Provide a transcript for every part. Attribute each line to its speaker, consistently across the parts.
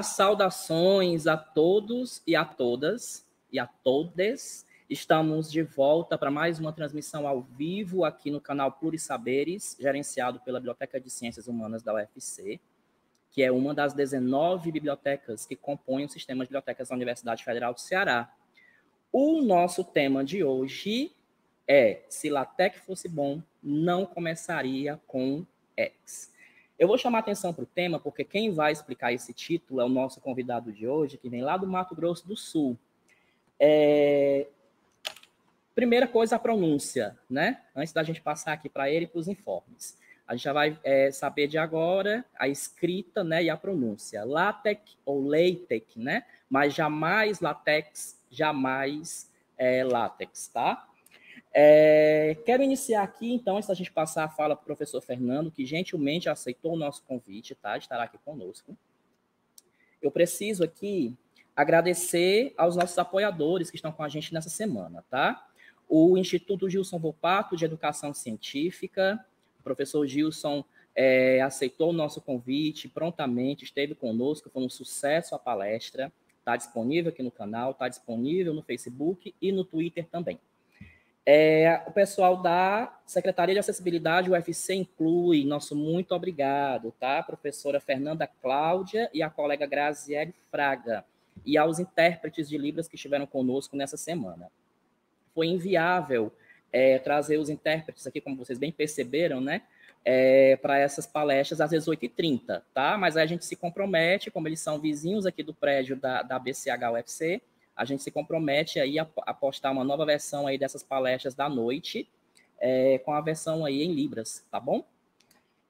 Speaker 1: saudações a todos e a todas e a todes. Estamos de volta para mais uma transmissão ao vivo aqui no canal Plurisaberes, gerenciado pela Biblioteca de Ciências Humanas da UFC, que é uma das 19 bibliotecas que compõem o sistema de bibliotecas da Universidade Federal do Ceará. O nosso tema de hoje é: se LaTeX fosse bom, não começaria com X. Eu vou chamar atenção para o tema, porque quem vai explicar esse título é o nosso convidado de hoje, que vem lá do Mato Grosso do Sul. É... Primeira coisa, a pronúncia, né? Antes da gente passar aqui para ele, e para os informes. A gente já vai é, saber de agora a escrita né, e a pronúncia. Latex ou leitec, né? Mas jamais latex, jamais é, látex, tá? É, quero iniciar aqui, então, antes da gente passar a fala para o professor Fernando, que gentilmente aceitou o nosso convite, tá? Estará aqui conosco. Eu preciso aqui agradecer aos nossos apoiadores que estão com a gente nessa semana, tá? O Instituto Gilson Volpato de Educação Científica, o professor Gilson é, aceitou o nosso convite prontamente, esteve conosco, foi um sucesso a palestra. Está disponível aqui no canal, está disponível no Facebook e no Twitter também. É, o pessoal da Secretaria de Acessibilidade, UFC inclui, nosso muito obrigado, tá? A professora Fernanda Cláudia e a colega Graziele Fraga, e aos intérpretes de Libras que estiveram conosco nessa semana. Foi inviável é, trazer os intérpretes aqui, como vocês bem perceberam, né? É, para essas palestras às 18h30, tá? Mas aí a gente se compromete, como eles são vizinhos aqui do prédio da, da BCH UFC, a gente se compromete aí a, a postar uma nova versão aí dessas palestras da noite, é, com a versão aí em Libras, tá bom?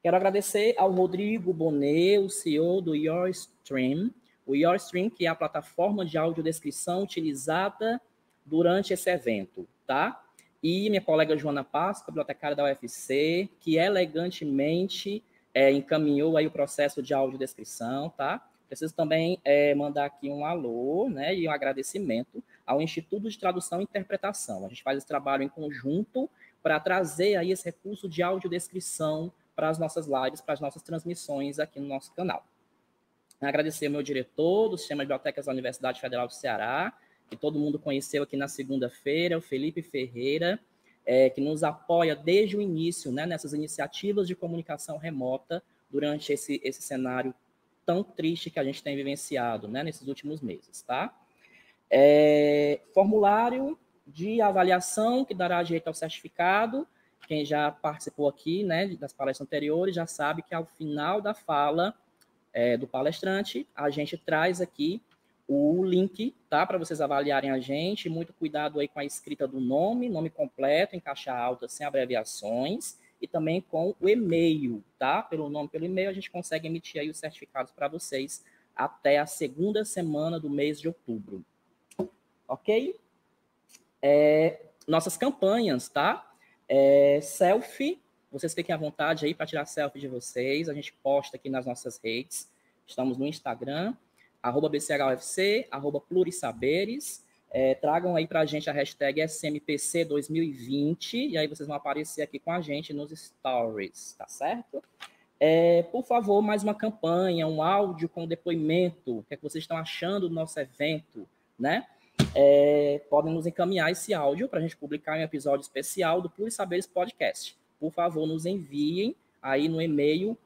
Speaker 1: Quero agradecer ao Rodrigo Bonet, o CEO do Your Stream, o Your Stream, que é a plataforma de audiodescrição utilizada durante esse evento, tá? E minha colega Joana Páscoa, bibliotecária da UFC, que elegantemente é, encaminhou aí o processo de audiodescrição, tá? Preciso também é, mandar aqui um alô né, e um agradecimento ao Instituto de Tradução e Interpretação. A gente faz esse trabalho em conjunto para trazer aí esse recurso de audiodescrição para as nossas lives, para as nossas transmissões aqui no nosso canal. Agradecer ao meu diretor do Sistema de Bibliotecas da Universidade Federal do Ceará, que todo mundo conheceu aqui na segunda-feira, o Felipe Ferreira, é, que nos apoia desde o início né, nessas iniciativas de comunicação remota durante esse, esse cenário tão triste que a gente tem vivenciado né, nesses últimos meses, tá? É, formulário de avaliação que dará direito ao certificado. Quem já participou aqui né, das palestras anteriores já sabe que ao final da fala é, do palestrante, a gente traz aqui o link, tá? Para vocês avaliarem a gente. Muito cuidado aí com a escrita do nome, nome completo, em caixa alta, sem abreviações e também com o e-mail, tá? Pelo nome, pelo e-mail, a gente consegue emitir aí os certificados para vocês até a segunda semana do mês de outubro. Ok? É, nossas campanhas, tá? É, selfie, vocês fiquem à vontade aí para tirar selfie de vocês. A gente posta aqui nas nossas redes. Estamos no Instagram, arroba BCHUFC, arroba Plurisaberes. É, tragam aí para a gente a hashtag SMPC2020 e aí vocês vão aparecer aqui com a gente nos stories, tá certo? É, por favor, mais uma campanha, um áudio com depoimento, o que, é que vocês estão achando do nosso evento, né? É, podem nos encaminhar esse áudio para a gente publicar em um episódio especial do Pure Saberes Podcast. Por favor, nos enviem aí no e-mail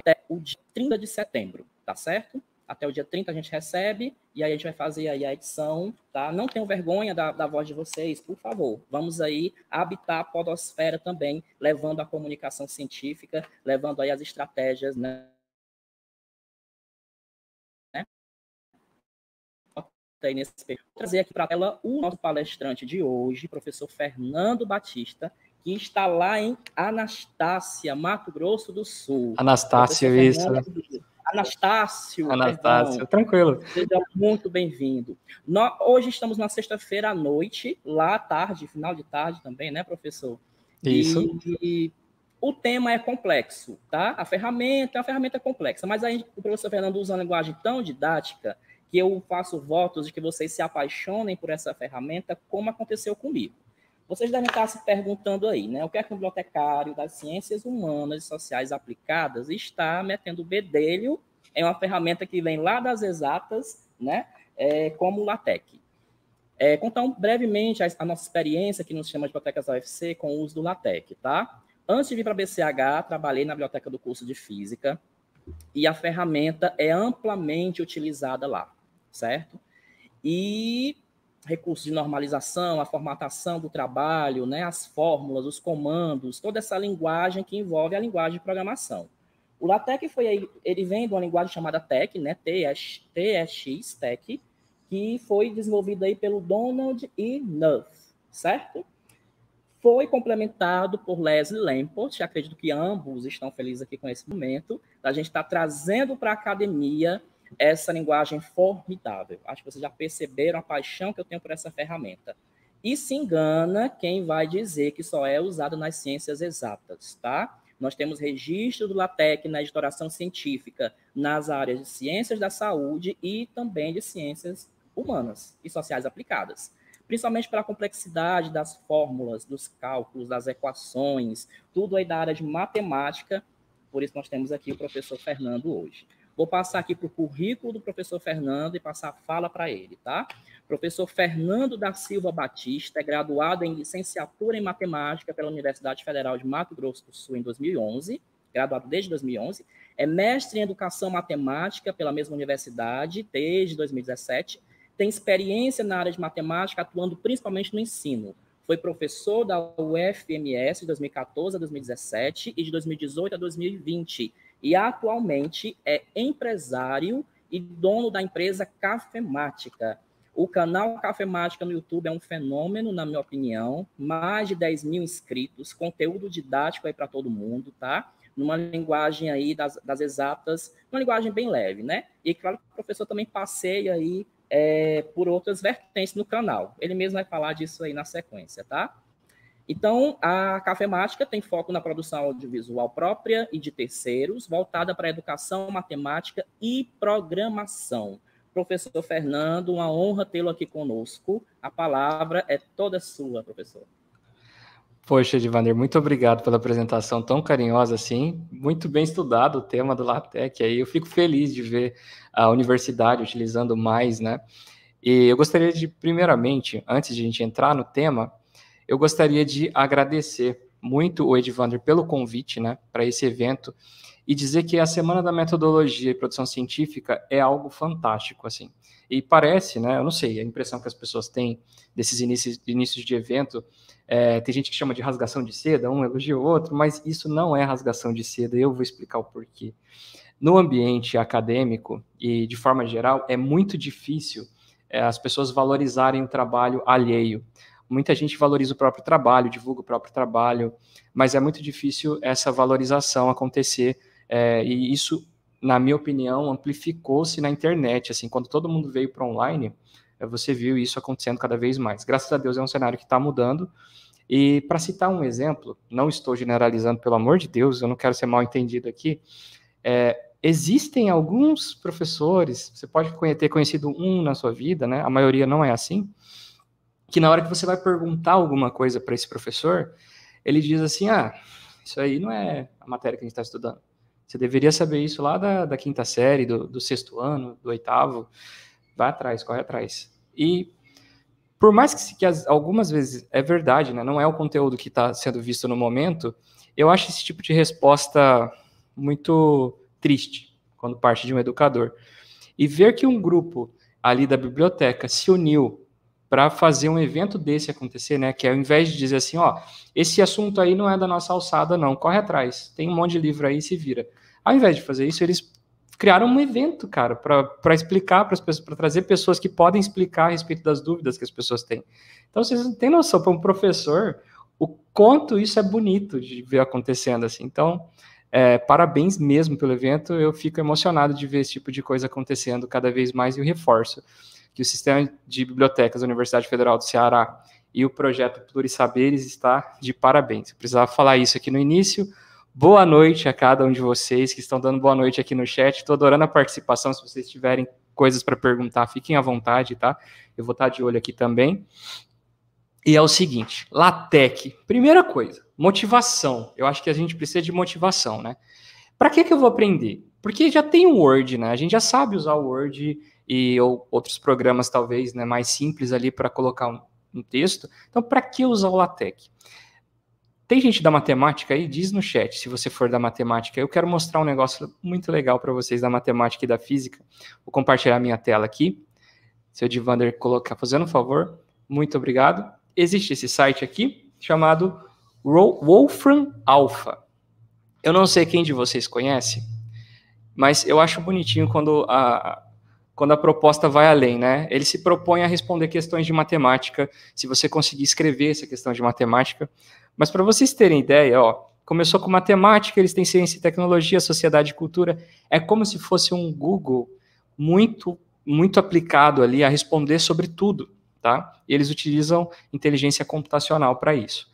Speaker 1: até o dia 30 de setembro, tá certo? Até o dia 30 a gente recebe e aí a gente vai fazer aí a edição, tá? Não tenham vergonha da, da voz de vocês, por favor. Vamos aí habitar a podosfera também, levando a comunicação científica, levando aí as estratégias, né? Nesse... trazer aqui para ela o nosso palestrante de hoje, professor Fernando Batista, que está lá em Anastácia, Mato Grosso do Sul. Anastácio, isso. Né? Anastácio. Anastácio, perdão. tranquilo. Seja muito bem-vindo. Hoje estamos na sexta-feira à noite, lá à tarde, final de tarde também, né, professor? Isso. E, e o tema é complexo, tá? A ferramenta é uma ferramenta complexa, mas aí o professor Fernando usa uma linguagem tão didática que eu faço votos de que vocês se apaixonem por essa ferramenta, como aconteceu comigo. Vocês devem estar se perguntando aí, né? O que é que um bibliotecário das ciências humanas e sociais aplicadas está metendo o bedelho em uma ferramenta que vem lá das exatas, né? É, como o LaTeX. É, contar brevemente a, a, nossa experiência aqui no sistema de bibliotecas da UFC com o uso do LaTeX, tá? Antes de vir para a BCH, trabalhei na biblioteca do curso de Física e a ferramenta é amplamente utilizada lá, certo? E recursos de normalização, a formatação do trabalho, né, as fórmulas, os comandos, toda essa linguagem que envolve a linguagem de programação. O LaTeX foi ele vem de uma linguagem chamada TEC, né, TEX, TEX TEC, que foi desenvolvida aí pelo Donald E. Nuff, certo? Foi complementado por Leslie Lamport, acredito que ambos estão felizes aqui com esse momento, a gente está trazendo para a academia essa linguagem formidável. Acho que vocês já perceberam a paixão que eu tenho por essa ferramenta. E se engana quem vai dizer que só é usado nas ciências exatas, tá? Nós temos registro do LaTeX na editoração científica nas áreas de ciências da saúde e também de ciências humanas e sociais aplicadas, principalmente pela complexidade das fórmulas, dos cálculos, das equações, tudo aí da área de matemática, por isso nós temos aqui o professor Fernando hoje. Vou passar aqui para o currículo do professor Fernando e passar a fala para ele, tá? Professor Fernando da Silva Batista é graduado em licenciatura em matemática pela Universidade Federal de Mato Grosso do Sul em 2011, graduado desde 2011, é mestre em educação matemática pela mesma universidade desde 2017, tem experiência na área de matemática atuando principalmente no ensino. Foi professor da UFMS de 2014 a 2017 e de 2018 a 2020 e atualmente é empresário e dono da empresa Cafemática. O canal Cafemática no YouTube é um fenômeno, na minha opinião. Mais de 10 mil inscritos, conteúdo didático aí para todo mundo, tá? Numa linguagem aí das, das exatas, uma linguagem bem leve, né? E claro que o professor também passeia aí é, por outras vertentes no canal. Ele mesmo vai falar disso aí na sequência, tá? Então, a Cafemática tem foco na produção audiovisual própria e de terceiros, voltada para educação, matemática e programação. Professor Fernando, uma honra tê-lo aqui conosco. A palavra é toda sua, professor.
Speaker 2: Poxa, Edvander, muito obrigado pela apresentação tão carinhosa assim. Muito bem estudado o tema do LaTeX aí. Eu fico feliz de ver a universidade utilizando mais, né? E eu gostaria de, primeiramente, antes de a gente entrar no tema, eu gostaria de agradecer muito o Edvander pelo convite né, para esse evento e dizer que a Semana da Metodologia e Produção Científica é algo fantástico, assim. E parece, né, eu não sei, a impressão que as pessoas têm desses inícios, inícios de evento, é, tem gente que chama de rasgação de seda, um elogia o outro, mas isso não é rasgação de seda, eu vou explicar o porquê. No ambiente acadêmico e de forma geral, é muito difícil é, as pessoas valorizarem o trabalho alheio. Muita gente valoriza o próprio trabalho, divulga o próprio trabalho, mas é muito difícil essa valorização acontecer. É, e isso, na minha opinião, amplificou-se na internet. Assim, quando todo mundo veio para online, é, você viu isso acontecendo cada vez mais. Graças a Deus é um cenário que está mudando. E para citar um exemplo, não estou generalizando, pelo amor de Deus, eu não quero ser mal entendido aqui. É, existem alguns professores, você pode ter conhecido um na sua vida, né? A maioria não é assim que na hora que você vai perguntar alguma coisa para esse professor, ele diz assim: ah, isso aí não é a matéria que a gente está estudando. Você deveria saber isso lá da, da quinta série, do, do, sexto ano, do oitavo. Vá atrás, corre atrás. E por mais que, que as, algumas vezes é verdade, né, não é o conteúdo que está sendo visto no momento, eu acho esse tipo de resposta muito triste quando parte de um educador. E ver que um grupo ali da biblioteca se uniu para fazer um evento desse acontecer, né? Que é ao invés de dizer assim, ó, esse assunto aí não é da nossa alçada, não, corre atrás, tem um monte de livro aí, se vira. Ao invés de fazer isso, eles criaram um evento, cara, para explicar para as pessoas, para trazer pessoas que podem explicar a respeito das dúvidas que as pessoas têm. Então vocês não têm noção para um professor o quanto isso é bonito de ver acontecendo assim. Então é, parabéns mesmo pelo evento. Eu fico emocionado de ver esse tipo de coisa acontecendo cada vez mais e o reforço que o Sistema de Bibliotecas da Universidade Federal do Ceará e o projeto Plurisaberes está de parabéns. Eu precisava falar isso aqui no início. Boa noite a cada um de vocês que estão dando boa noite aqui no chat. Estou adorando a participação. Se vocês tiverem coisas para perguntar, fiquem à vontade, tá? Eu vou estar tá de olho aqui também. E é o seguinte, LaTeX. Primeira coisa, motivação. Eu acho que a gente precisa de motivação, né? Para que, que eu vou aprender? Porque já tem o Word, né? A gente já sabe usar o Word e ou outros programas talvez né, mais simples ali para colocar um, um, texto. Então, para que usar o LaTeX? Tem gente da matemática aí? Diz no chat, se você for da matemática. Eu quero mostrar um negócio muito legal para vocês da matemática e da física. Vou compartilhar minha tela aqui. o Divander colocar, fazendo um favor. Muito obrigado. Existe esse site aqui chamado Wolfram Alpha. Eu não sei quem de vocês conhece, mas eu acho bonitinho quando a, quando a proposta vai além, né? Ele se propõe a responder questões de matemática, se você conseguir escrever essa questão de matemática. Mas para vocês terem ideia, ó, começou com matemática, eles têm ciência e tecnologia, sociedade e cultura. É como se fosse um Google muito, muito aplicado ali a responder sobre tudo, tá? E eles utilizam inteligência computacional para isso.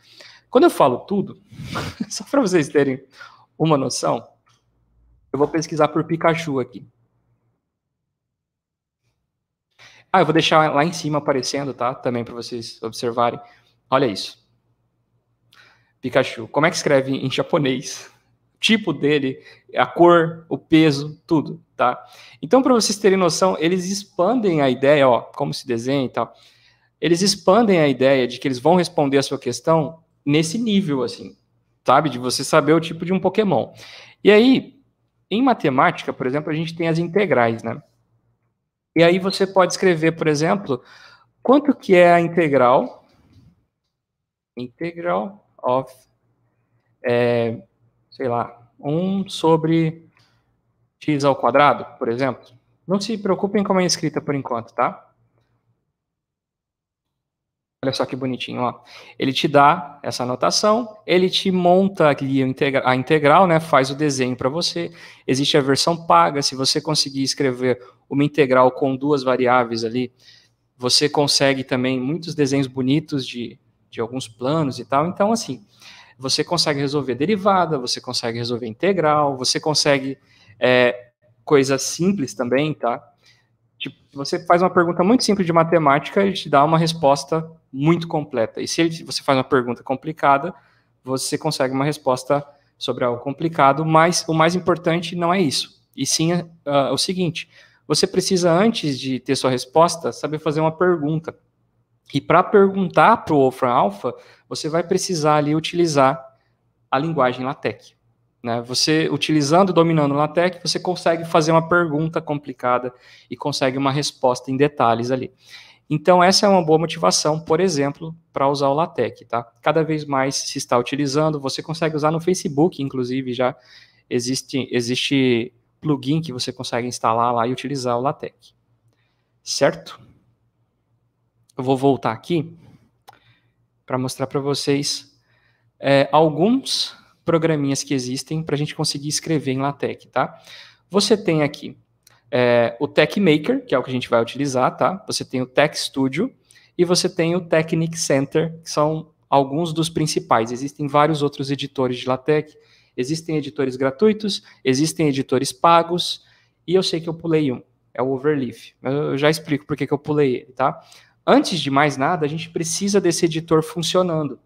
Speaker 2: Quando eu falo tudo, só para vocês terem uma noção, eu vou pesquisar por Pikachu aqui. Ah, eu vou deixar lá em cima aparecendo, tá? Também para vocês observarem. Olha isso. Pikachu. Como é que escreve em japonês? O tipo dele, a cor, o peso, tudo, tá? Então, para vocês terem noção, eles expandem a ideia, ó, como se desenha e tal. Eles expandem a ideia de que eles vão responder a sua questão nesse nível, assim, sabe? De você saber o tipo de um Pokémon. E aí, em matemática, por exemplo, a gente tem as integrais, né? E aí você pode escrever, por exemplo, quanto que é a integral integral of é, sei lá, 1 sobre x ao quadrado, por exemplo. Não se preocupem com a minha escrita por enquanto, tá? Olha só que bonitinho, ó. Ele te dá essa anotação, ele te monta ali a integral, né? Faz o desenho para você. Existe a versão paga. Se você conseguir escrever uma integral com duas variáveis ali, você consegue também muitos desenhos bonitos de, de alguns planos e tal. Então, assim, você consegue resolver derivada, você consegue resolver integral, você consegue é, coisas simples também, tá? Tipo, você faz uma pergunta muito simples de matemática e te dá uma resposta muito completa. E se ele, você faz uma pergunta complicada, você consegue uma resposta sobre algo complicado, mas o mais importante não é isso. E sim uh, o seguinte: você precisa, antes de ter sua resposta, saber fazer uma pergunta. E para perguntar para o Wolfram Alpha, você vai precisar ali utilizar a linguagem LaTeX. Né? Você, utilizando, dominando LaTeX, você consegue fazer uma pergunta complicada e consegue uma resposta em detalhes ali. Então, essa é uma boa motivação, por exemplo, para usar o LaTeX, tá? Cada vez mais se está utilizando, você consegue usar no Facebook, inclusive, já existe, existe plugin que você consegue instalar lá e utilizar o LaTeX. Certo? Eu vou voltar aqui para mostrar para vocês é, alguns programinhas que existem para a gente conseguir escrever em LaTeX, tá? Você tem aqui é, o Tech Maker, que é o que a gente vai utilizar, tá? Você tem o Tech Studio e você tem o Technic Center, que são alguns dos principais. Existem vários outros editores de LaTeX, existem editores gratuitos, existem editores pagos, e eu sei que eu pulei um, é o Overleaf. Eu já explico por que eu pulei ele, tá? Antes de mais nada, a gente precisa desse editor funcionando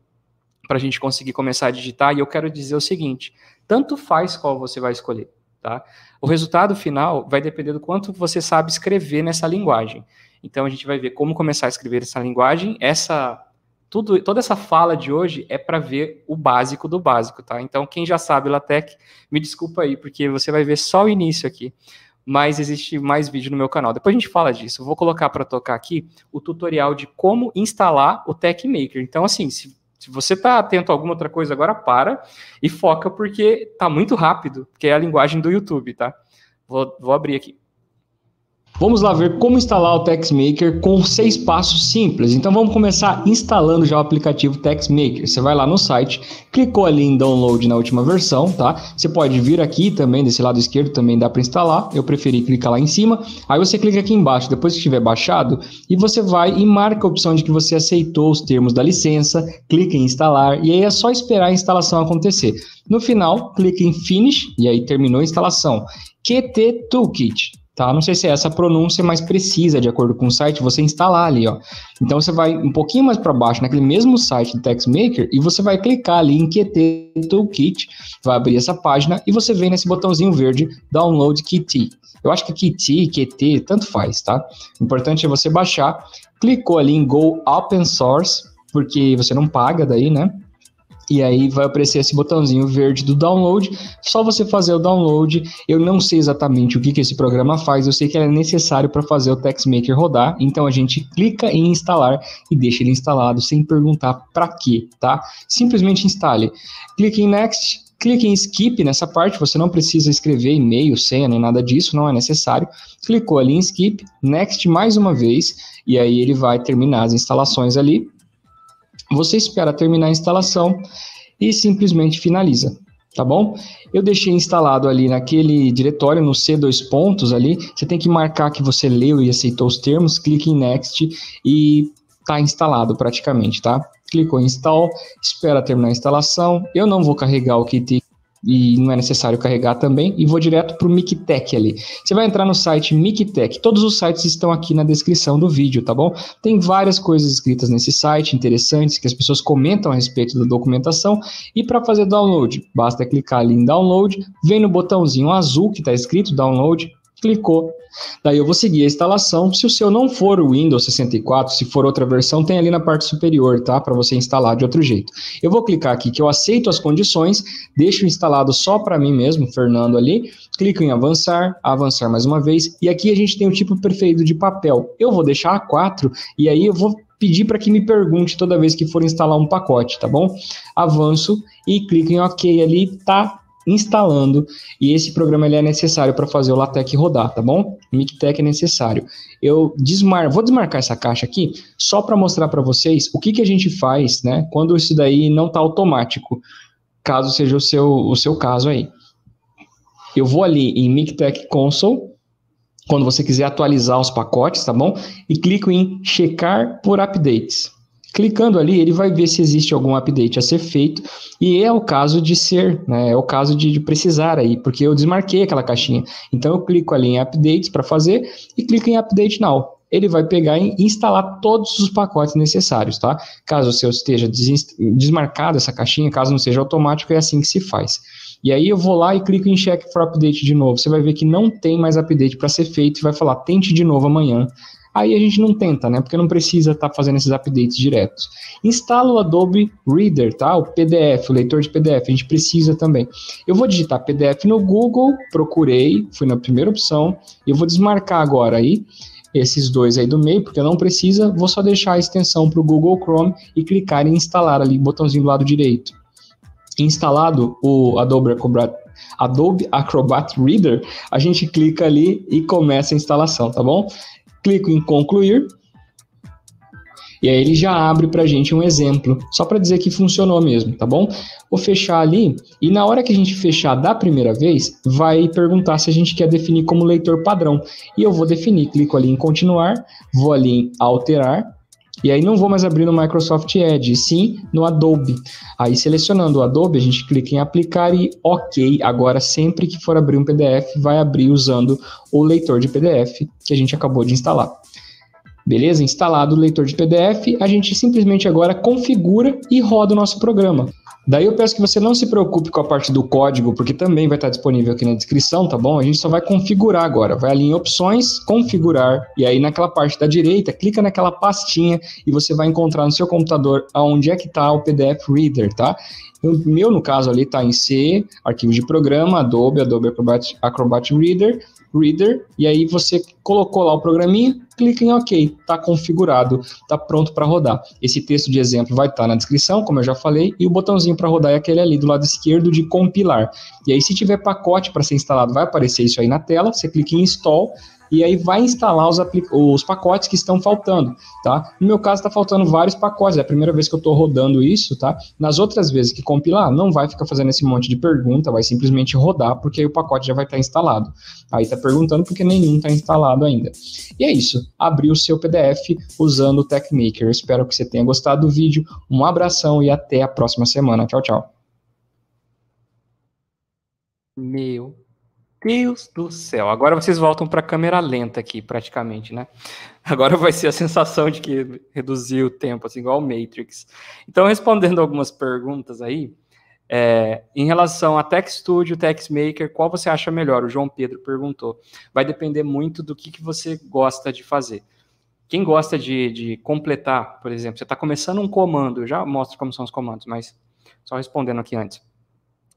Speaker 2: para a gente conseguir começar a digitar, e eu quero dizer o seguinte, tanto faz qual você vai escolher. Tá? O resultado final vai depender do quanto você sabe escrever nessa linguagem. Então a gente vai ver como começar a escrever essa linguagem. Essa tudo, toda essa fala de hoje é para ver o básico do básico, tá? Então quem já sabe LaTeX, me desculpa aí, porque você vai ver só o início aqui. Mas existe mais vídeo no meu canal. Depois a gente fala disso. Eu vou colocar para tocar aqui o tutorial de como instalar o TechMaker. Então assim, se se você está atento a alguma outra coisa agora, para e foca, porque tá muito rápido, que é a linguagem do YouTube, tá? Vou, vou abrir aqui. Vamos lá ver como instalar o TextMaker com seis passos simples. Então vamos começar instalando já o aplicativo TextMaker. Você vai lá no site, clicou ali em download na última versão, tá? Você pode vir aqui também, desse lado esquerdo também dá para instalar. Eu preferi clicar lá em cima. Aí você clica aqui embaixo, depois que estiver baixado, e você vai e marca a opção de que você aceitou os termos da licença, clica em instalar e aí é só esperar a instalação acontecer. No final, clica em finish e aí terminou a instalação. QT Toolkit tá? Não sei se é essa pronúncia mais precisa, de acordo com o site, você instalar ali, ó. Então você vai um pouquinho mais para baixo naquele mesmo site do TextMaker e você vai clicar ali em QT Toolkit, vai abrir essa página e você vem nesse botãozinho verde Download Qt. Eu acho que Qt, QT, tanto faz, tá? O importante é você baixar, clicou ali em Go Open Source, porque você não paga daí, né? E aí vai aparecer esse botãozinho verde do download. Só você fazer o download. Eu não sei exatamente o que, que esse programa faz, eu sei que ele é necessário para fazer o TextMaker rodar. Então a gente clica em instalar e deixa ele instalado sem perguntar para quê, tá? Simplesmente instale. Clique em Next, clique em skip nessa parte, você não precisa escrever e-mail, senha, nem nada disso, não é necessário. Clicou ali em skip, next mais uma vez, e aí ele vai terminar as instalações ali. Você espera terminar a instalação e simplesmente finaliza, tá bom? Eu deixei instalado ali naquele diretório, no C2 pontos ali, você tem que marcar que você leu e aceitou os termos, clique em Next e tá instalado praticamente, tá? Clicou em Install, espera terminar a instalação, eu não vou carregar o kit e não é necessário carregar também, e vou direto para o MicTech ali. Você vai entrar no site MicTech, todos os sites estão aqui na descrição do vídeo, tá bom? Tem várias coisas escritas nesse site, interessantes, que as pessoas comentam a respeito da documentação, e para fazer download, basta clicar ali em download, vem no botãozinho azul que está escrito download, clicou. Daí eu vou seguir a instalação. Se o seu não for o Windows 64, se for outra versão, tem ali na parte superior, tá? Para você instalar de outro jeito. Eu vou clicar aqui que eu aceito as condições, deixo instalado só para mim mesmo, Fernando ali. Clico em avançar, avançar mais uma vez. E aqui a gente tem o tipo preferido de papel. Eu vou deixar A4 e aí eu vou pedir para que me pergunte toda vez que for instalar um pacote, tá bom? Avanço e clico em OK ali, tá instalando e esse programa ele é necessário para fazer o LaTeX rodar, tá bom? MicTech é necessário. Eu desmar... vou desmarcar essa caixa aqui só para mostrar para vocês o que, que a gente faz, né? Quando isso daí não está automático, caso seja o seu, o seu caso aí. Eu vou ali em MicTech Console, quando você quiser atualizar os pacotes, tá bom? E clico em checar por updates. Clicando ali, ele vai ver se existe algum update a ser feito, e é o caso de ser, né? É o caso de, de precisar aí, porque eu desmarquei aquela caixinha. Então eu clico ali em updates para fazer e clico em update now ele vai pegar e instalar todos os pacotes necessários, tá? Caso o seu esteja desmarcado essa caixinha, caso não seja automático, é assim que se faz. E aí eu vou lá e clico em check for update de novo. Você vai ver que não tem mais update para ser feito e vai falar tente de novo amanhã aí a gente não tenta, né? Porque não precisa estar tá fazendo esses updates diretos. Instala o Adobe Reader, tá? O PDF, o leitor de PDF, a gente precisa também. Eu vou digitar PDF no Google, procurei, fui na primeira opção, eu vou desmarcar agora aí esses dois aí do meio, porque não precisa, vou só deixar a extensão para o Google Chrome e clicar em instalar ali, botãozinho do lado direito. Instalado o Adobe Acrobat Adobe Acrobat Reader, a gente clica ali e começa a instalação, tá bom? clico em concluir e aí ele já abre para a gente um exemplo, só para dizer que funcionou mesmo, tá bom? Vou fechar ali e na hora que a gente fechar da primeira vez, vai perguntar se a gente quer definir como leitor padrão. E eu vou definir, clico ali em continuar, vou ali em alterar e aí não vou mais abrir no Microsoft Edge, sim no Adobe. Aí selecionando o Adobe, a gente clica em aplicar e OK. Agora sempre que for abrir um PDF, vai abrir usando o leitor de PDF que a gente acabou de instalar. Beleza? Instalado o leitor de PDF, a gente simplesmente agora configura e roda o nosso programa. Daí eu peço que você não se preocupe com a parte do código, porque também vai estar disponível aqui na descrição, tá bom? A gente só vai configurar agora. Vai ali em opções, configurar, e aí naquela parte da direita, clica naquela pastinha e você vai encontrar no seu computador aonde é que está o PDF Reader, tá? O meu, no caso, ali está em C, arquivo de programa, Adobe, Adobe Acrobat, Acrobat Reader, Reader, e aí você colocou lá o programinha, clica em OK, está configurado, está pronto para rodar. Esse texto de exemplo vai estar tá na descrição, como eu já falei, e o botãozinho para rodar é aquele ali do lado esquerdo de compilar. E aí, se tiver pacote para ser instalado, vai aparecer isso aí na tela, você clica em Install, e aí vai instalar os, os pacotes que estão faltando, tá? No meu caso, está faltando vários pacotes, é a primeira vez que eu estou rodando isso, tá? Nas outras vezes que compilar, não vai ficar fazendo esse monte de pergunta, vai simplesmente rodar, porque aí o pacote já vai estar tá instalado. Aí está perguntando porque nenhum está instalado ainda. E é isso, abriu o seu PDF usando o TechMaker. Espero que você tenha gostado do vídeo, um abração e até a próxima semana. Tchau, tchau. Meu Deus do céu. Agora vocês voltam para a câmera lenta aqui, praticamente, né? Agora vai ser a sensação de que reduziu o tempo, assim, igual o Matrix. Então, respondendo algumas perguntas aí, é, em relação a Tech Studio, Tech Maker, qual você acha melhor? O João Pedro perguntou. Vai depender muito do que, que você gosta de fazer. Quem gosta de, de completar, por exemplo, você está começando um comando, já mostro como são os comandos, mas só respondendo aqui antes.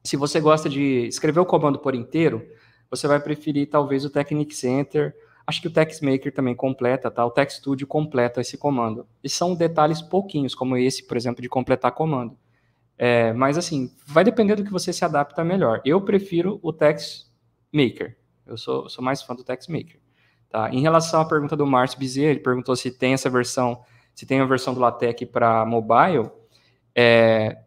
Speaker 2: Se você gosta de escrever o comando por inteiro, você vai preferir talvez o Technic Center. Acho que o TextMaker também completa, tá? O TextStudio completa esse comando. E são detalhes pouquinhos, como esse, por exemplo, de completar comando. É, mas assim, vai depender do que você se adapta melhor. Eu prefiro o TextMaker. Eu sou, sou mais fã do TextMaker. Tá? Em relação à pergunta do Márcio Bezerra, ele perguntou se tem essa versão, se tem a versão do LaTeX para mobile. É,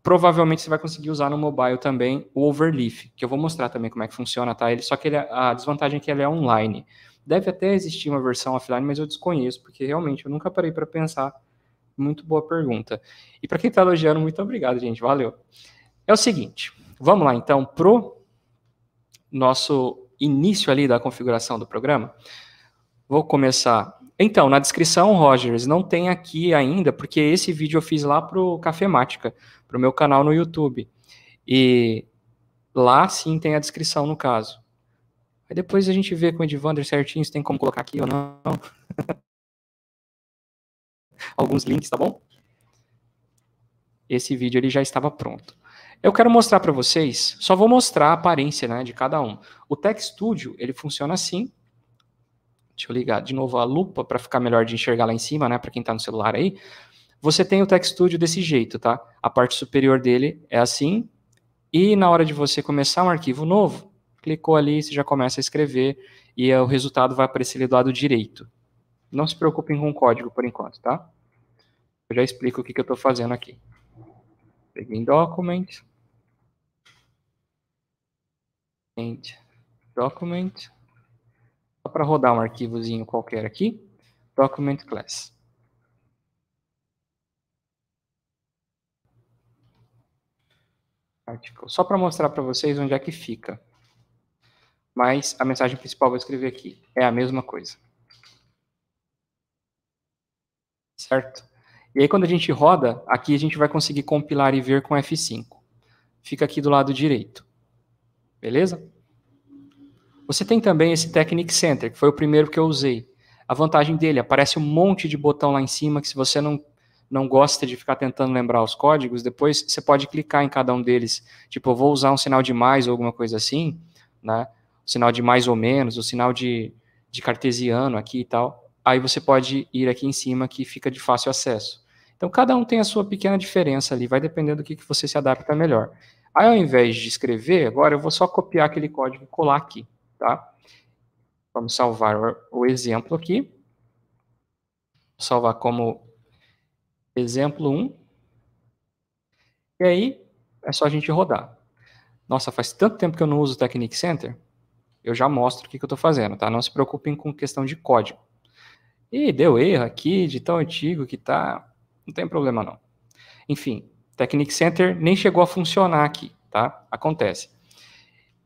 Speaker 2: Provavelmente você vai conseguir usar no mobile também o Overleaf, que eu vou mostrar também como é que funciona, tá? Ele, só que ele, a desvantagem é que ele é online. Deve até existir uma versão offline, mas eu desconheço, porque realmente eu nunca parei para pensar. Muito boa pergunta. E para quem está elogiando, muito obrigado, gente. Valeu. É o seguinte, vamos lá então pro nosso início ali da configuração do programa. Vou começar então, na descrição, Rogers, não tem aqui ainda, porque esse vídeo eu fiz lá pro Cafemática, pro meu canal no YouTube. E lá sim tem a descrição no caso. Aí depois a gente vê com o Edvander certinho se tem como colocar aqui ou não. Alguns links, tá bom? Esse vídeo ele já estava pronto. Eu quero mostrar para vocês, só vou mostrar a aparência né, de cada um. O Tech Studio, ele funciona assim, Deixa eu ligar de novo a lupa para ficar melhor de enxergar lá em cima, né? Para quem está no celular aí. Você tem o Text Studio desse jeito, tá? A parte superior dele é assim. E na hora de você começar um arquivo novo, clicou ali, você já começa a escrever e o resultado vai aparecer ali do lado direito. Não se preocupem com o código por enquanto, tá? Eu já explico o que, que eu estou fazendo aqui. Peguei em Document. Document. Só para rodar um arquivozinho qualquer aqui, document class. Article. Só para mostrar para vocês onde é que fica. Mas a mensagem principal vou escrever aqui. É a mesma coisa. Certo? E aí quando a gente roda, aqui a gente vai conseguir compilar e ver com F5. Fica aqui do lado direito. Beleza? Você tem também esse Technic Center, que foi o primeiro que eu usei. A vantagem dele, aparece um monte de botão lá em cima que se você não não gosta de ficar tentando lembrar os códigos, depois você pode clicar em cada um deles. Tipo, eu vou usar um sinal de mais ou alguma coisa assim, né? O sinal de mais ou menos, o sinal de, de cartesiano aqui e tal. Aí você pode ir aqui em cima que fica de fácil acesso. Então, cada um tem a sua pequena diferença ali, vai dependendo do que, que você se adapta melhor. Aí, ao invés de escrever, agora eu vou só copiar aquele código e colar aqui tá? Vamos salvar o exemplo aqui. Vou salvar como exemplo 1. E aí, é só a gente rodar. Nossa, faz tanto tempo que eu não uso o Technique Center. Eu já mostro o que, que eu estou fazendo, tá? Não se preocupem com questão de código. E deu erro aqui, de tão antigo que tá. Não tem problema, não. Enfim, Technique Center nem chegou a funcionar aqui, tá? Acontece.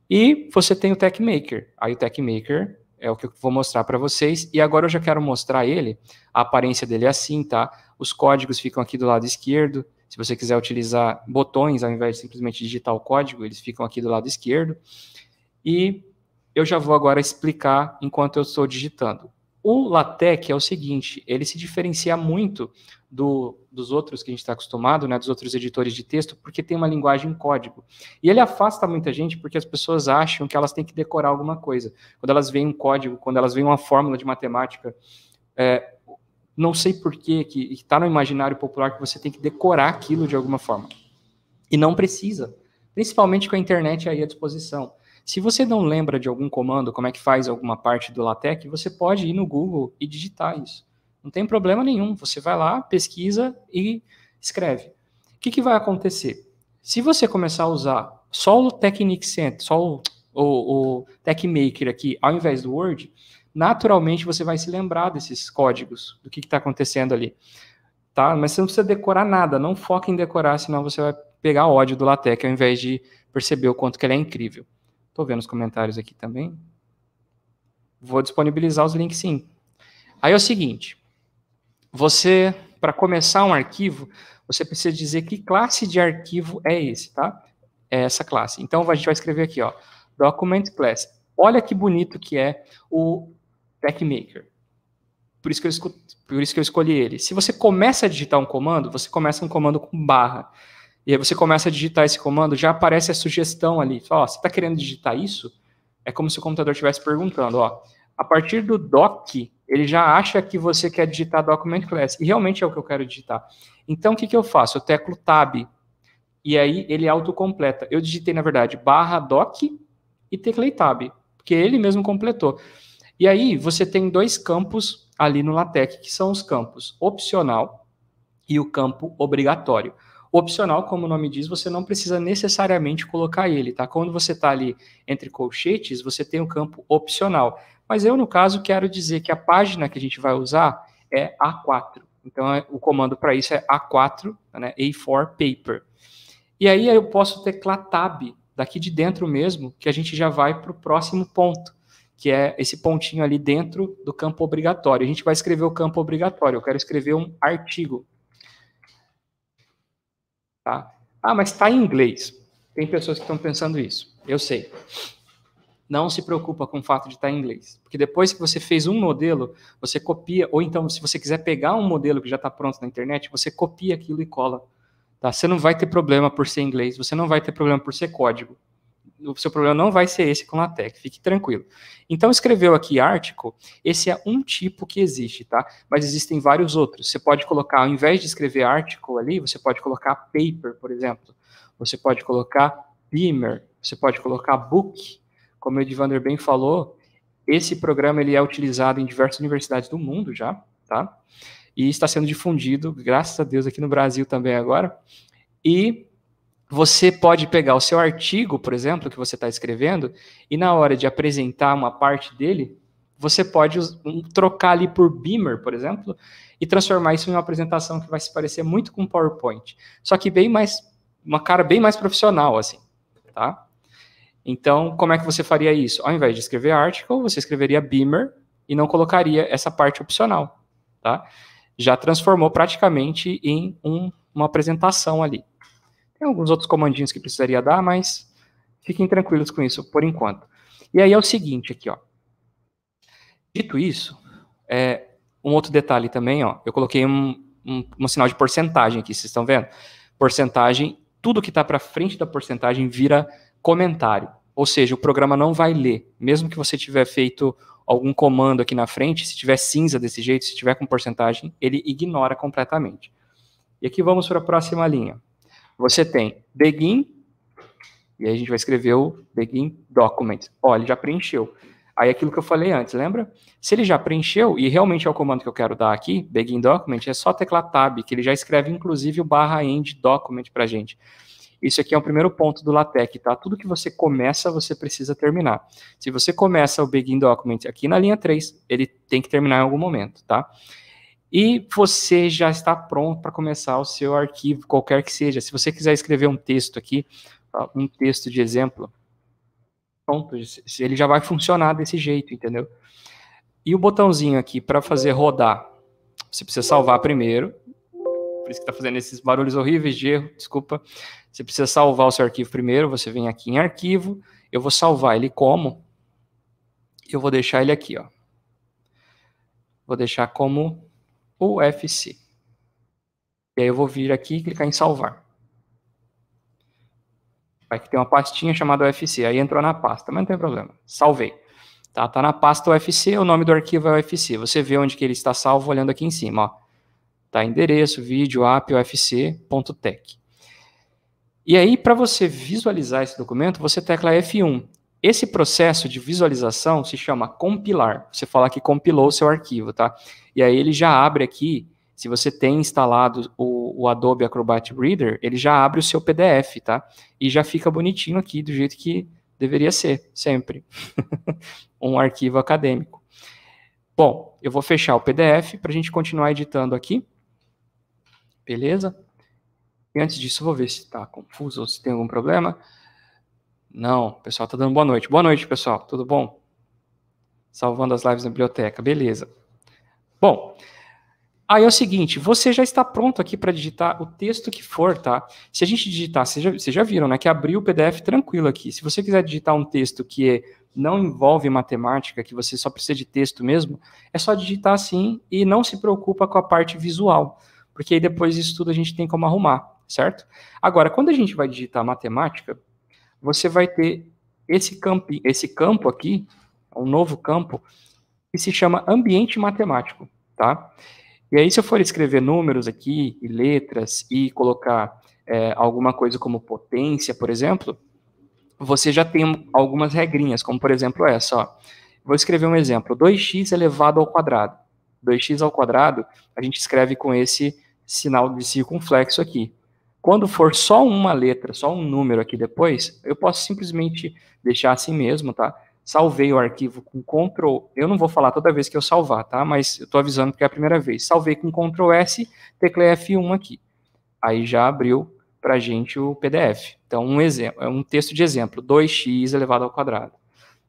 Speaker 2: E você tem o Tech Maker. Aí o Tech Maker é o que eu vou mostrar para vocês. E agora eu já quero mostrar ele. A aparência dele é assim, tá? Os códigos ficam aqui do lado esquerdo. Se você quiser utilizar botões ao invés de simplesmente digitar o código, eles ficam aqui do lado esquerdo. E eu já vou agora explicar enquanto eu estou digitando. O LaTeX é o seguinte, ele se diferencia muito do, dos outros que a gente está acostumado, né, dos outros editores de texto, porque tem uma linguagem em código. E ele afasta muita gente porque as pessoas acham que elas têm que decorar alguma coisa. Quando elas veem um código, quando elas veem uma fórmula de matemática, é, não sei por que está no imaginário popular que você tem que decorar aquilo de alguma forma. E não precisa, principalmente com a internet aí à disposição. Se você não lembra de algum comando, como é que faz alguma parte do LaTeX, você pode ir no Google e digitar isso. Não tem problema nenhum. Você vai lá, pesquisa e escreve. O que, que vai acontecer? Se você começar a usar só o Technique Center, só o, o, o TechMaker aqui, ao invés do Word, naturalmente você vai se lembrar desses códigos, do que está acontecendo ali. Tá? Mas você não precisa decorar nada, não foca em decorar, senão você vai pegar ódio do LaTeX ao invés de perceber o quanto que ele é incrível. Estou vendo os comentários aqui também. Vou disponibilizar os links sim. Aí é o seguinte: você, para começar um arquivo, você precisa dizer que classe de arquivo é esse, tá? É essa classe. Então a gente vai escrever aqui, ó, document class. Olha que bonito que é o TechMaker. Por isso, que eu, por isso que eu escolhi ele. Se você começa a digitar um comando, você começa um comando com barra. E aí você começa a digitar esse comando, já aparece a sugestão ali. Fala, ó, você está querendo digitar isso? É como se o computador estivesse perguntando, ó, a partir do doc, ele já acha que você quer digitar document class. E realmente é o que eu quero digitar. Então, o que, que eu faço? Eu teclo tab. E aí ele autocompleta. Eu digitei, na verdade, barra doc e teclei tab. Porque ele mesmo completou. E aí você tem dois campos ali no LaTeX, que são os campos opcional e o campo obrigatório. Opcional, como o nome diz, você não precisa necessariamente colocar ele, tá? Quando você está ali entre colchetes, você tem o um campo opcional. Mas eu, no caso, quero dizer que a página que a gente vai usar é A4. Então, é, o comando para isso é A4, né? A4 Paper. E aí eu posso teclar Tab daqui de dentro mesmo, que a gente já vai para o próximo ponto, que é esse pontinho ali dentro do campo obrigatório. A gente vai escrever o campo obrigatório. Eu quero escrever um artigo. Tá? Ah, mas está em inglês. Tem pessoas que estão pensando isso. Eu sei. Não se preocupa com o fato de estar tá em inglês. Porque depois que você fez um modelo, você copia, ou então, se você quiser pegar um modelo que já está pronto na internet, você copia aquilo e cola. Tá? Você não vai ter problema por ser inglês, você não vai ter problema por ser código o seu problema não vai ser esse com LaTeX, fique tranquilo. Então, escreveu aqui article, esse é um tipo que existe, tá? Mas existem vários outros. Você pode colocar, ao invés de escrever article ali, você pode colocar paper, por exemplo. Você pode colocar beamer, você pode colocar book. Como o Edvander bem falou, esse programa ele é utilizado em diversas universidades do mundo já, tá? E está sendo difundido, graças a Deus, aqui no Brasil também agora. E você pode pegar o seu artigo, por exemplo, que você está escrevendo, e na hora de apresentar uma parte dele, você pode um, trocar ali por Beamer, por exemplo, e transformar isso em uma apresentação que vai se parecer muito com PowerPoint, só que bem mais uma cara bem mais profissional assim, tá? Então, como é que você faria isso? Ao invés de escrever article, você escreveria Beamer e não colocaria essa parte opcional, tá? Já transformou praticamente em um, uma apresentação ali. Tem alguns outros comandinhos que precisaria dar, mas fiquem tranquilos com isso por enquanto. E aí é o seguinte aqui, ó. Dito isso, é, um outro detalhe também, ó. Eu coloquei um, um, um sinal de porcentagem aqui, vocês estão vendo? Porcentagem, tudo que está para frente da porcentagem vira comentário. Ou seja, o programa não vai ler, mesmo que você tiver feito algum comando aqui na frente, se tiver cinza desse jeito, se tiver com porcentagem, ele ignora completamente. E aqui vamos para a próxima linha. Você tem begin, e aí a gente vai escrever o begin document. Ó, ele já preencheu. Aí aquilo que eu falei antes, lembra? Se ele já preencheu, e realmente é o comando que eu quero dar aqui, begin document, é só teclar tab, que ele já escreve inclusive o barra end document para gente. Isso aqui é o primeiro ponto do LaTeX, tá? Tudo que você começa, você precisa terminar. Se você começa o begin document aqui na linha 3, ele tem que terminar em algum momento, tá? e você já está pronto para começar o seu arquivo, qualquer que seja. Se você quiser escrever um texto aqui, um texto de exemplo, pronto, ele já vai funcionar desse jeito, entendeu? E o botãozinho aqui para fazer rodar, você precisa salvar primeiro, por isso que está fazendo esses barulhos horríveis de erro, desculpa. Você precisa salvar o seu arquivo primeiro, você vem aqui em arquivo, eu vou salvar ele como? Eu vou deixar ele aqui, ó. Vou deixar como UFC. E aí eu vou vir aqui e clicar em salvar. Vai que tem uma pastinha chamada UFC, aí entrou na pasta, mas não tem problema. Salvei. Tá, tá na pasta UFC, o nome do arquivo é UFC. Você vê onde que ele está salvo olhando aqui em cima, ó. Tá endereço, vídeo, app, UFC.tech. E aí, para você visualizar esse documento, você tecla F1. Esse processo de visualização se chama compilar. Você fala que compilou o seu arquivo, tá? E aí ele já abre aqui, se você tem instalado o, o Adobe Acrobat Reader, ele já abre o seu PDF, tá? E já fica bonitinho aqui, do jeito que deveria ser, sempre. um arquivo acadêmico. Bom, eu vou fechar o PDF para a gente continuar editando aqui. Beleza? E antes disso, vou ver se está confuso ou se tem algum problema. Não, o pessoal está dando boa noite. Boa noite, pessoal. Tudo bom? Salvando as lives na biblioteca. Beleza. Bom, aí é o seguinte, você já está pronto aqui para digitar o texto que for, tá? Se a gente digitar, vocês já, vocês já viram, né, que abriu o PDF tranquilo aqui. Se você quiser digitar um texto que é, não envolve matemática, que você só precisa de texto mesmo, é só digitar assim e não se preocupa com a parte visual, porque aí depois disso tudo a gente tem como arrumar, certo? Agora, quando a gente vai digitar matemática, você vai ter esse, campi, esse campo aqui, um novo campo, que se chama ambiente matemático, tá? E aí, se eu for escrever números aqui, e letras, e colocar é, alguma coisa como potência, por exemplo, você já tem algumas regrinhas, como por exemplo essa, ó. Vou escrever um exemplo, 2x elevado ao quadrado. 2x ao quadrado, a gente escreve com esse sinal de circunflexo aqui. Quando for só uma letra, só um número aqui depois, eu posso simplesmente deixar assim mesmo, tá? Salvei o arquivo com Ctrl, eu não vou falar toda vez que eu salvar, tá? Mas eu estou avisando porque é a primeira vez. Salvei com Ctrl S, teclei F1 aqui. Aí já abriu para gente o PDF. Então, um exemplo, é um texto de exemplo, 2x elevado ao quadrado,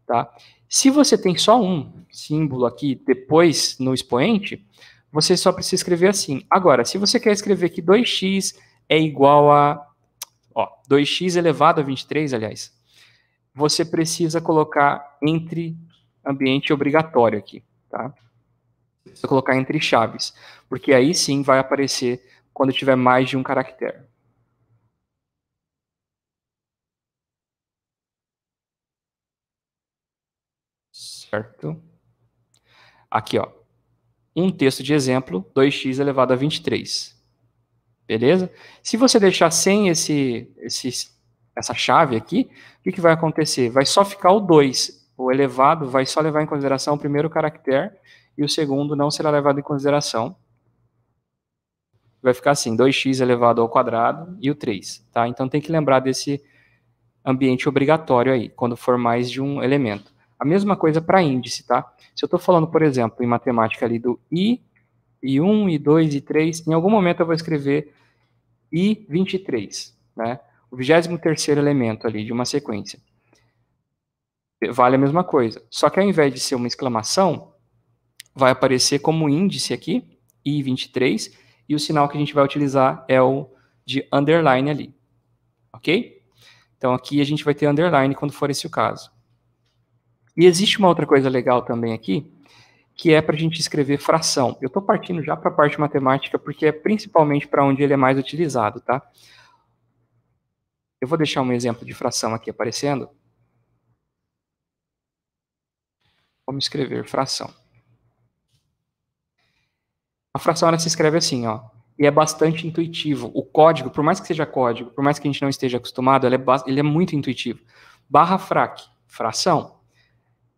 Speaker 2: tá? Se você tem só um símbolo aqui depois no expoente, você só precisa escrever assim. Agora, se você quer escrever aqui 2x é igual a ó, 2x elevado a 23, aliás. Você precisa colocar entre ambiente obrigatório aqui, tá? Precisa colocar entre chaves, porque aí sim vai aparecer quando tiver mais de um caractere. Certo? Aqui, ó. Um texto de exemplo, 2x elevado a 23. Beleza? Se você deixar sem esse, esse, essa chave aqui, o que, que vai acontecer? Vai só ficar o 2. O elevado vai só levar em consideração o primeiro caractere e o segundo não será levado em consideração. Vai ficar assim, 2x elevado ao quadrado e o 3. Tá? Então tem que lembrar desse ambiente obrigatório aí, quando for mais de um elemento. A mesma coisa para índice, tá? Se eu estou falando, por exemplo, em matemática ali do i e 1, e 2, e 3. Em algum momento eu vou escrever e 23, né? O 23 elemento ali de uma sequência. Vale a mesma coisa. Só que ao invés de ser uma exclamação, vai aparecer como índice aqui, I23, e o sinal que a gente vai utilizar é o de underline ali. Ok? Então aqui a gente vai ter underline quando for esse o caso. E existe uma outra coisa legal também aqui, que é para a gente escrever fração. Eu estou partindo já para a parte matemática, porque é principalmente para onde ele é mais utilizado, tá? Eu vou deixar um exemplo de fração aqui aparecendo. Vamos escrever fração. A fração ela se escreve assim, ó. E é bastante intuitivo. O código, por mais que seja código, por mais que a gente não esteja acostumado, ele é, ele é muito intuitivo. Barra frac, fração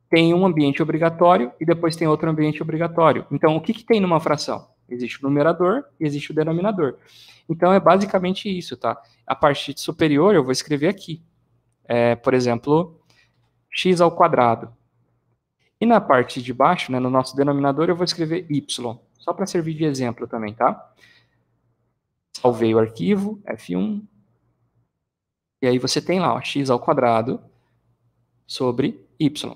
Speaker 2: tem um ambiente obrigatório e depois tem outro ambiente obrigatório. Então, o que, que tem numa fração? Existe o numerador e existe o denominador. Então, é basicamente isso, tá? A parte superior eu vou escrever aqui. É, por exemplo, x ao quadrado. E na parte de baixo, né, no nosso denominador, eu vou escrever y, só para servir de exemplo também, tá? Salvei o arquivo, F1. E aí você tem lá, ó, x ao quadrado sobre y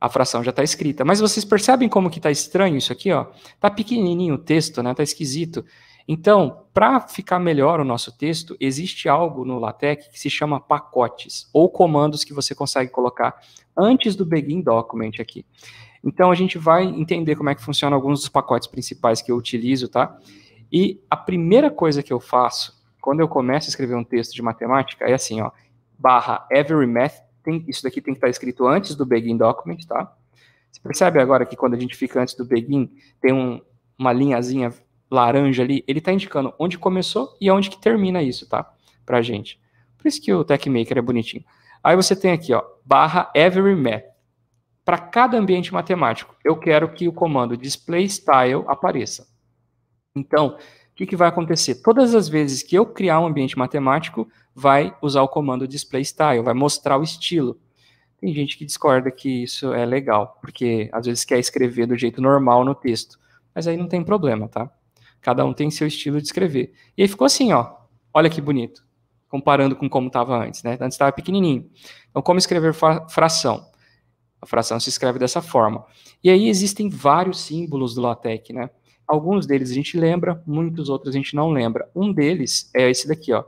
Speaker 2: a fração já está escrita. Mas vocês percebem como que está estranho isso aqui, ó? Tá pequenininho o texto, né? Tá esquisito. Então, para ficar melhor o nosso texto, existe algo no LaTeX que se chama pacotes ou comandos que você consegue colocar antes do begin document aqui. Então, a gente vai entender como é que funciona alguns dos pacotes principais que eu utilizo, tá? E a primeira coisa que eu faço quando eu começo a escrever um texto de matemática é assim, ó, barra every math tem, isso daqui tem que estar escrito antes do begin document, tá? Você percebe agora que quando a gente fica antes do begin, tem um, uma linhazinha laranja ali, ele está indicando onde começou e onde que termina isso, tá? Pra gente. Por isso que o Maker é bonitinho. Aí você tem aqui, ó, barra every map. Para cada ambiente matemático, eu quero que o comando display style apareça. Então, que, que vai acontecer? Todas as vezes que eu criar um ambiente matemático, vai usar o comando display style, vai mostrar o estilo. Tem gente que discorda que isso é legal, porque às vezes quer escrever do jeito normal no texto. Mas aí não tem problema, tá? Cada um tem seu estilo de escrever. E aí ficou assim, ó. Olha que bonito. Comparando com como estava antes, né? Antes estava pequenininho. Então, como escrever fração? A fração se escreve dessa forma. E aí existem vários símbolos do LaTeX, né? Alguns deles a gente lembra, muitos outros a gente não lembra. Um deles é esse daqui, ó.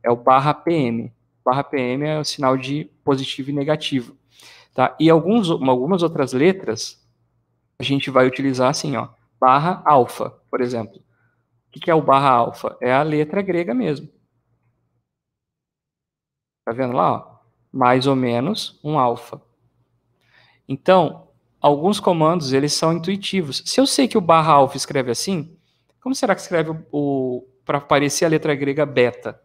Speaker 2: É o barra PM. Barra PM é o sinal de positivo e negativo. Tá? E alguns, algumas outras letras a gente vai utilizar assim, ó. Barra alfa, por exemplo. O que é o barra alfa? É a letra grega mesmo. Tá vendo lá? Ó? Mais ou menos um alfa. Então, alguns comandos eles são intuitivos. Se eu sei que o barra alfa escreve assim, como será que escreve o, o para aparecer a letra grega beta?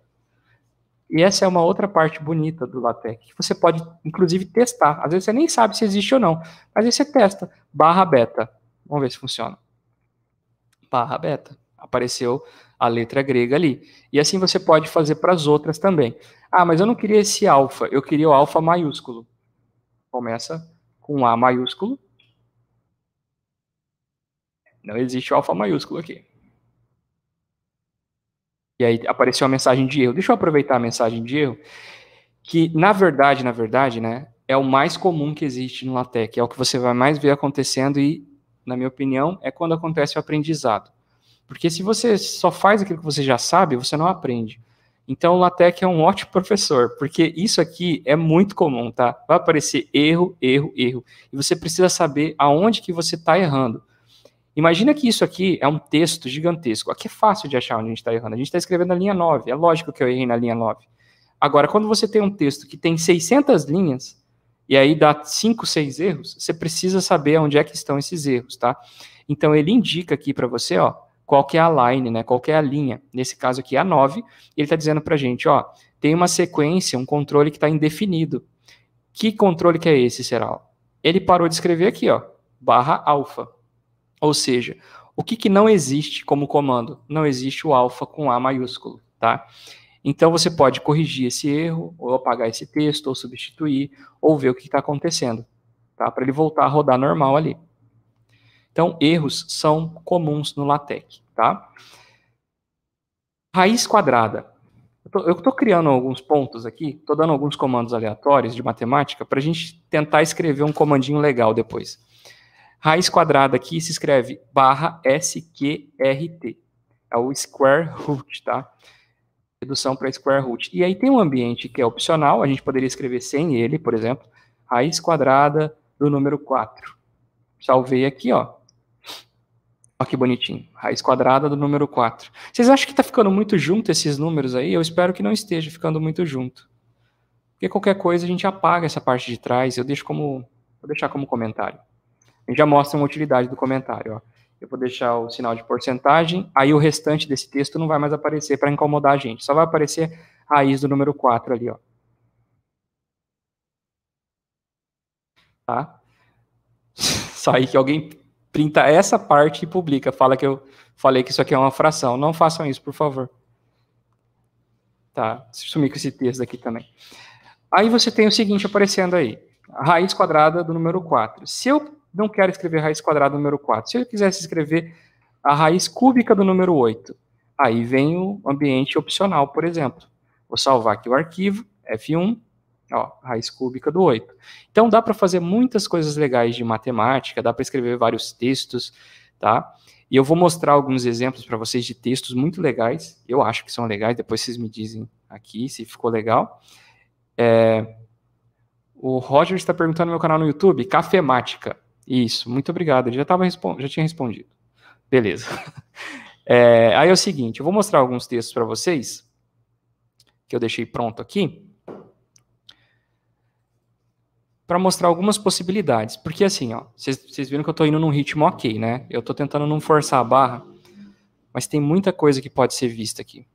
Speaker 2: E essa é uma outra parte bonita do LaTeX, que você pode, inclusive, testar. Às vezes você nem sabe se existe ou não, mas aí você testa, barra beta. Vamos ver se funciona. Barra beta. Apareceu a letra grega ali. E assim você pode fazer para as outras também. Ah, mas eu não queria esse alfa, eu queria o alfa maiúsculo. Começa com A maiúsculo. Não existe o alfa maiúsculo aqui. E aí apareceu a mensagem de erro. Deixa eu aproveitar a mensagem de erro, que na verdade, na verdade, né, é o mais comum que existe no LaTeX, é o que você vai mais ver acontecendo e, na minha opinião, é quando acontece o aprendizado. Porque se você só faz aquilo que você já sabe, você não aprende. Então, o LaTeX é um ótimo professor, porque isso aqui é muito comum, tá? Vai aparecer erro, erro, erro. E você precisa saber aonde que você está errando. Imagina que isso aqui é um texto gigantesco. Aqui é fácil de achar onde a gente está errando. A gente está escrevendo na linha 9. É lógico que eu errei na linha 9. Agora, quando você tem um texto que tem 600 linhas, e aí dá 5, 6 erros, você precisa saber onde é que estão esses erros, tá? Então, ele indica aqui para você, ó, qual que é a line, né? qual que é a linha. Nesse caso aqui, a 9, ele está dizendo para a gente, ó, tem uma sequência, um controle que está indefinido. Que controle que é esse, será? Ele parou de escrever aqui, ó, barra alfa. Ou seja, o que, que não existe como comando? Não existe o alfa com A maiúsculo, tá? Então você pode corrigir esse erro, ou apagar esse texto, ou substituir, ou ver o que está acontecendo, tá? Para ele voltar a rodar normal ali. Então, erros são comuns no LaTeX, tá? Raiz quadrada. Eu estou criando alguns pontos aqui, estou dando alguns comandos aleatórios de matemática para a gente tentar escrever um comandinho legal depois. Raiz quadrada aqui se escreve barra SQRT. É o square root, tá? Redução para square root. E aí tem um ambiente que é opcional, a gente poderia escrever sem ele, por exemplo, raiz quadrada do número 4. Salvei aqui, ó. Olha que bonitinho. Raiz quadrada do número 4. Vocês acham que está ficando muito junto esses números aí? Eu espero que não esteja ficando muito junto. Porque qualquer coisa a gente apaga essa parte de trás. Eu deixo como. Vou deixar como comentário. A gente já mostra uma utilidade do comentário. Ó. Eu vou deixar o sinal de porcentagem, aí o restante desse texto não vai mais aparecer para incomodar a gente. Só vai aparecer raiz do número 4 ali. Ó. Tá? Só aí que alguém printa essa parte e publica. Fala que eu falei que isso aqui é uma fração. Não façam isso, por favor. Tá, sumir com esse texto aqui também. Aí você tem o seguinte aparecendo aí. Raiz quadrada do número 4. Se eu não quero escrever raiz quadrada do número 4, se eu quisesse escrever a raiz cúbica do número 8, aí vem o ambiente opcional, por exemplo. Vou salvar aqui o arquivo, F1, Ó, raiz cúbica do 8. Então dá para fazer muitas coisas legais de matemática, dá para escrever vários textos, tá? E eu vou mostrar alguns exemplos para vocês de textos muito legais. Eu acho que são legais, depois vocês me dizem aqui se ficou legal. É... O Roger está perguntando no meu canal no YouTube, Cafemática. Isso, muito obrigado. Ele já, tava já tinha respondido. Beleza. É... aí é o seguinte, eu vou mostrar alguns textos para vocês, que eu deixei pronto aqui para mostrar algumas possibilidades. Porque assim, ó, vocês viram que eu estou indo num ritmo ok, né? Eu estou tentando não forçar a barra, mas tem muita coisa que pode ser vista aqui.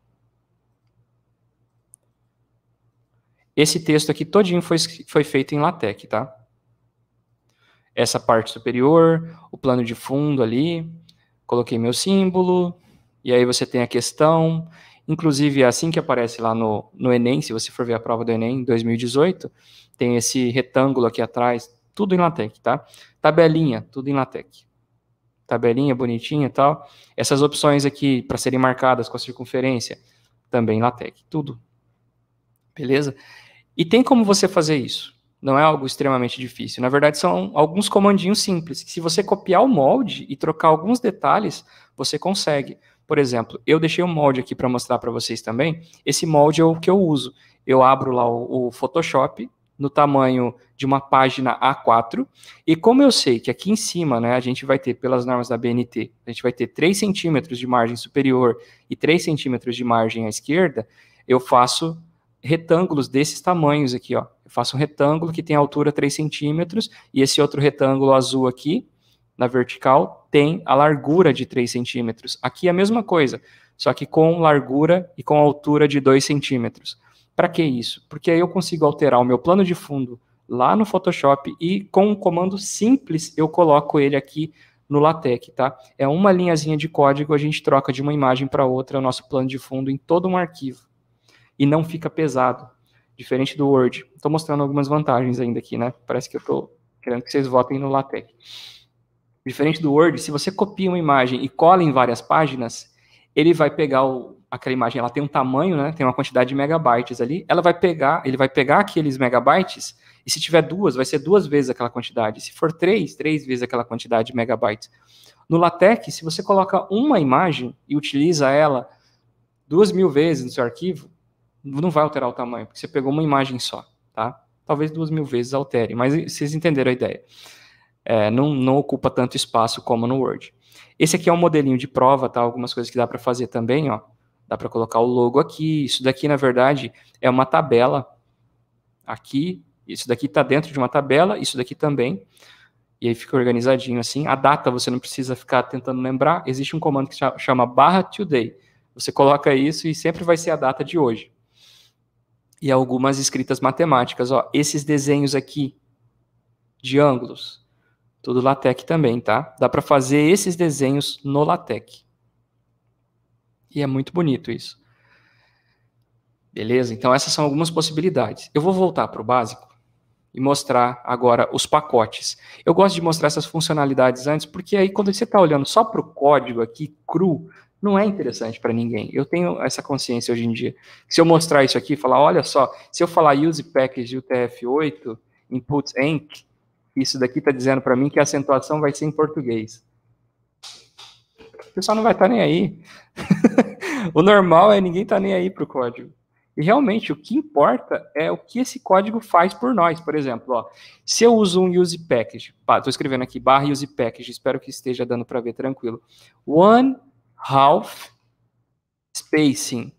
Speaker 2: Esse texto aqui todinho foi, foi feito em LaTeX, tá? Essa parte superior, o plano de fundo ali, coloquei meu símbolo, e aí você tem a questão, Inclusive, é assim que aparece lá no, no Enem, se você for ver a prova do Enem 2018, tem esse retângulo aqui atrás, tudo em LaTeX, tá? Tabelinha, tudo em LaTeX. Tabelinha bonitinha e tal. Essas opções aqui para serem marcadas com a circunferência, também em LaTeX, tudo. Beleza? E tem como você fazer isso. Não é algo extremamente difícil. Na verdade, são alguns comandinhos simples. se você copiar o molde e trocar alguns detalhes, você consegue. Por exemplo, eu deixei um molde aqui para mostrar para vocês também. Esse molde é o que eu uso. Eu abro lá o, o Photoshop no tamanho de uma página A4. E como eu sei que aqui em cima, né, a gente vai ter, pelas normas da BNT, a gente vai ter 3 centímetros de margem superior e 3 centímetros de margem à esquerda, eu faço retângulos desses tamanhos aqui, ó. Eu faço um retângulo que tem altura 3 centímetros e esse outro retângulo azul aqui, na vertical, tem a largura de 3 centímetros. Aqui é a mesma coisa, só que com largura e com altura de 2 centímetros. Para que isso? Porque aí eu consigo alterar o meu plano de fundo lá no Photoshop e com um comando simples eu coloco ele aqui no LaTeX, tá? É uma linhazinha de código, a gente troca de uma imagem para outra é o nosso plano de fundo em todo um arquivo. E não fica pesado, diferente do Word. Estou mostrando algumas vantagens ainda aqui, né? Parece que eu estou querendo que vocês votem no LaTeX. Diferente do Word, se você copia uma imagem e cola em várias páginas, ele vai pegar o, aquela imagem, ela tem um tamanho, né? Tem uma quantidade de megabytes ali. Ela vai pegar, ele vai pegar aqueles megabytes e se tiver duas, vai ser duas vezes aquela quantidade. Se for três, três vezes aquela quantidade de megabytes. No LaTeX, se você coloca uma imagem e utiliza ela duas mil vezes no seu arquivo, não vai alterar o tamanho, porque você pegou uma imagem só, tá? Talvez duas mil vezes altere, mas vocês entenderam a ideia é, não, não ocupa tanto espaço como no Word. Esse aqui é um modelinho de prova, tá? Algumas coisas que dá para fazer também, ó. Dá para colocar o logo aqui. Isso daqui, na verdade, é uma tabela. Aqui, isso daqui está dentro de uma tabela, isso daqui também. E aí fica organizadinho assim. A data você não precisa ficar tentando lembrar. Existe um comando que chama barra today. Você coloca isso e sempre vai ser a data de hoje. E algumas escritas matemáticas, ó. Esses desenhos aqui de ângulos tudo LaTeX também, tá? Dá para fazer esses desenhos no LaTeX. E é muito bonito isso. Beleza? Então essas são algumas possibilidades. Eu vou voltar para o básico e mostrar agora os pacotes. Eu gosto de mostrar essas funcionalidades antes, porque aí quando você está olhando só para o código aqui cru, não é interessante para ninguém. Eu tenho essa consciência hoje em dia. Se eu mostrar isso aqui, e falar, olha só, se eu falar use package UTF-8, inputs enc, isso daqui está dizendo para mim que a acentuação vai ser em português. O pessoal não vai estar tá nem aí. o normal é ninguém estar tá nem aí para o código. E realmente o que importa é o que esse código faz por nós. Por exemplo, ó, se eu uso um use package, estou escrevendo aqui barra use package, espero que esteja dando para ver tranquilo. One half spacing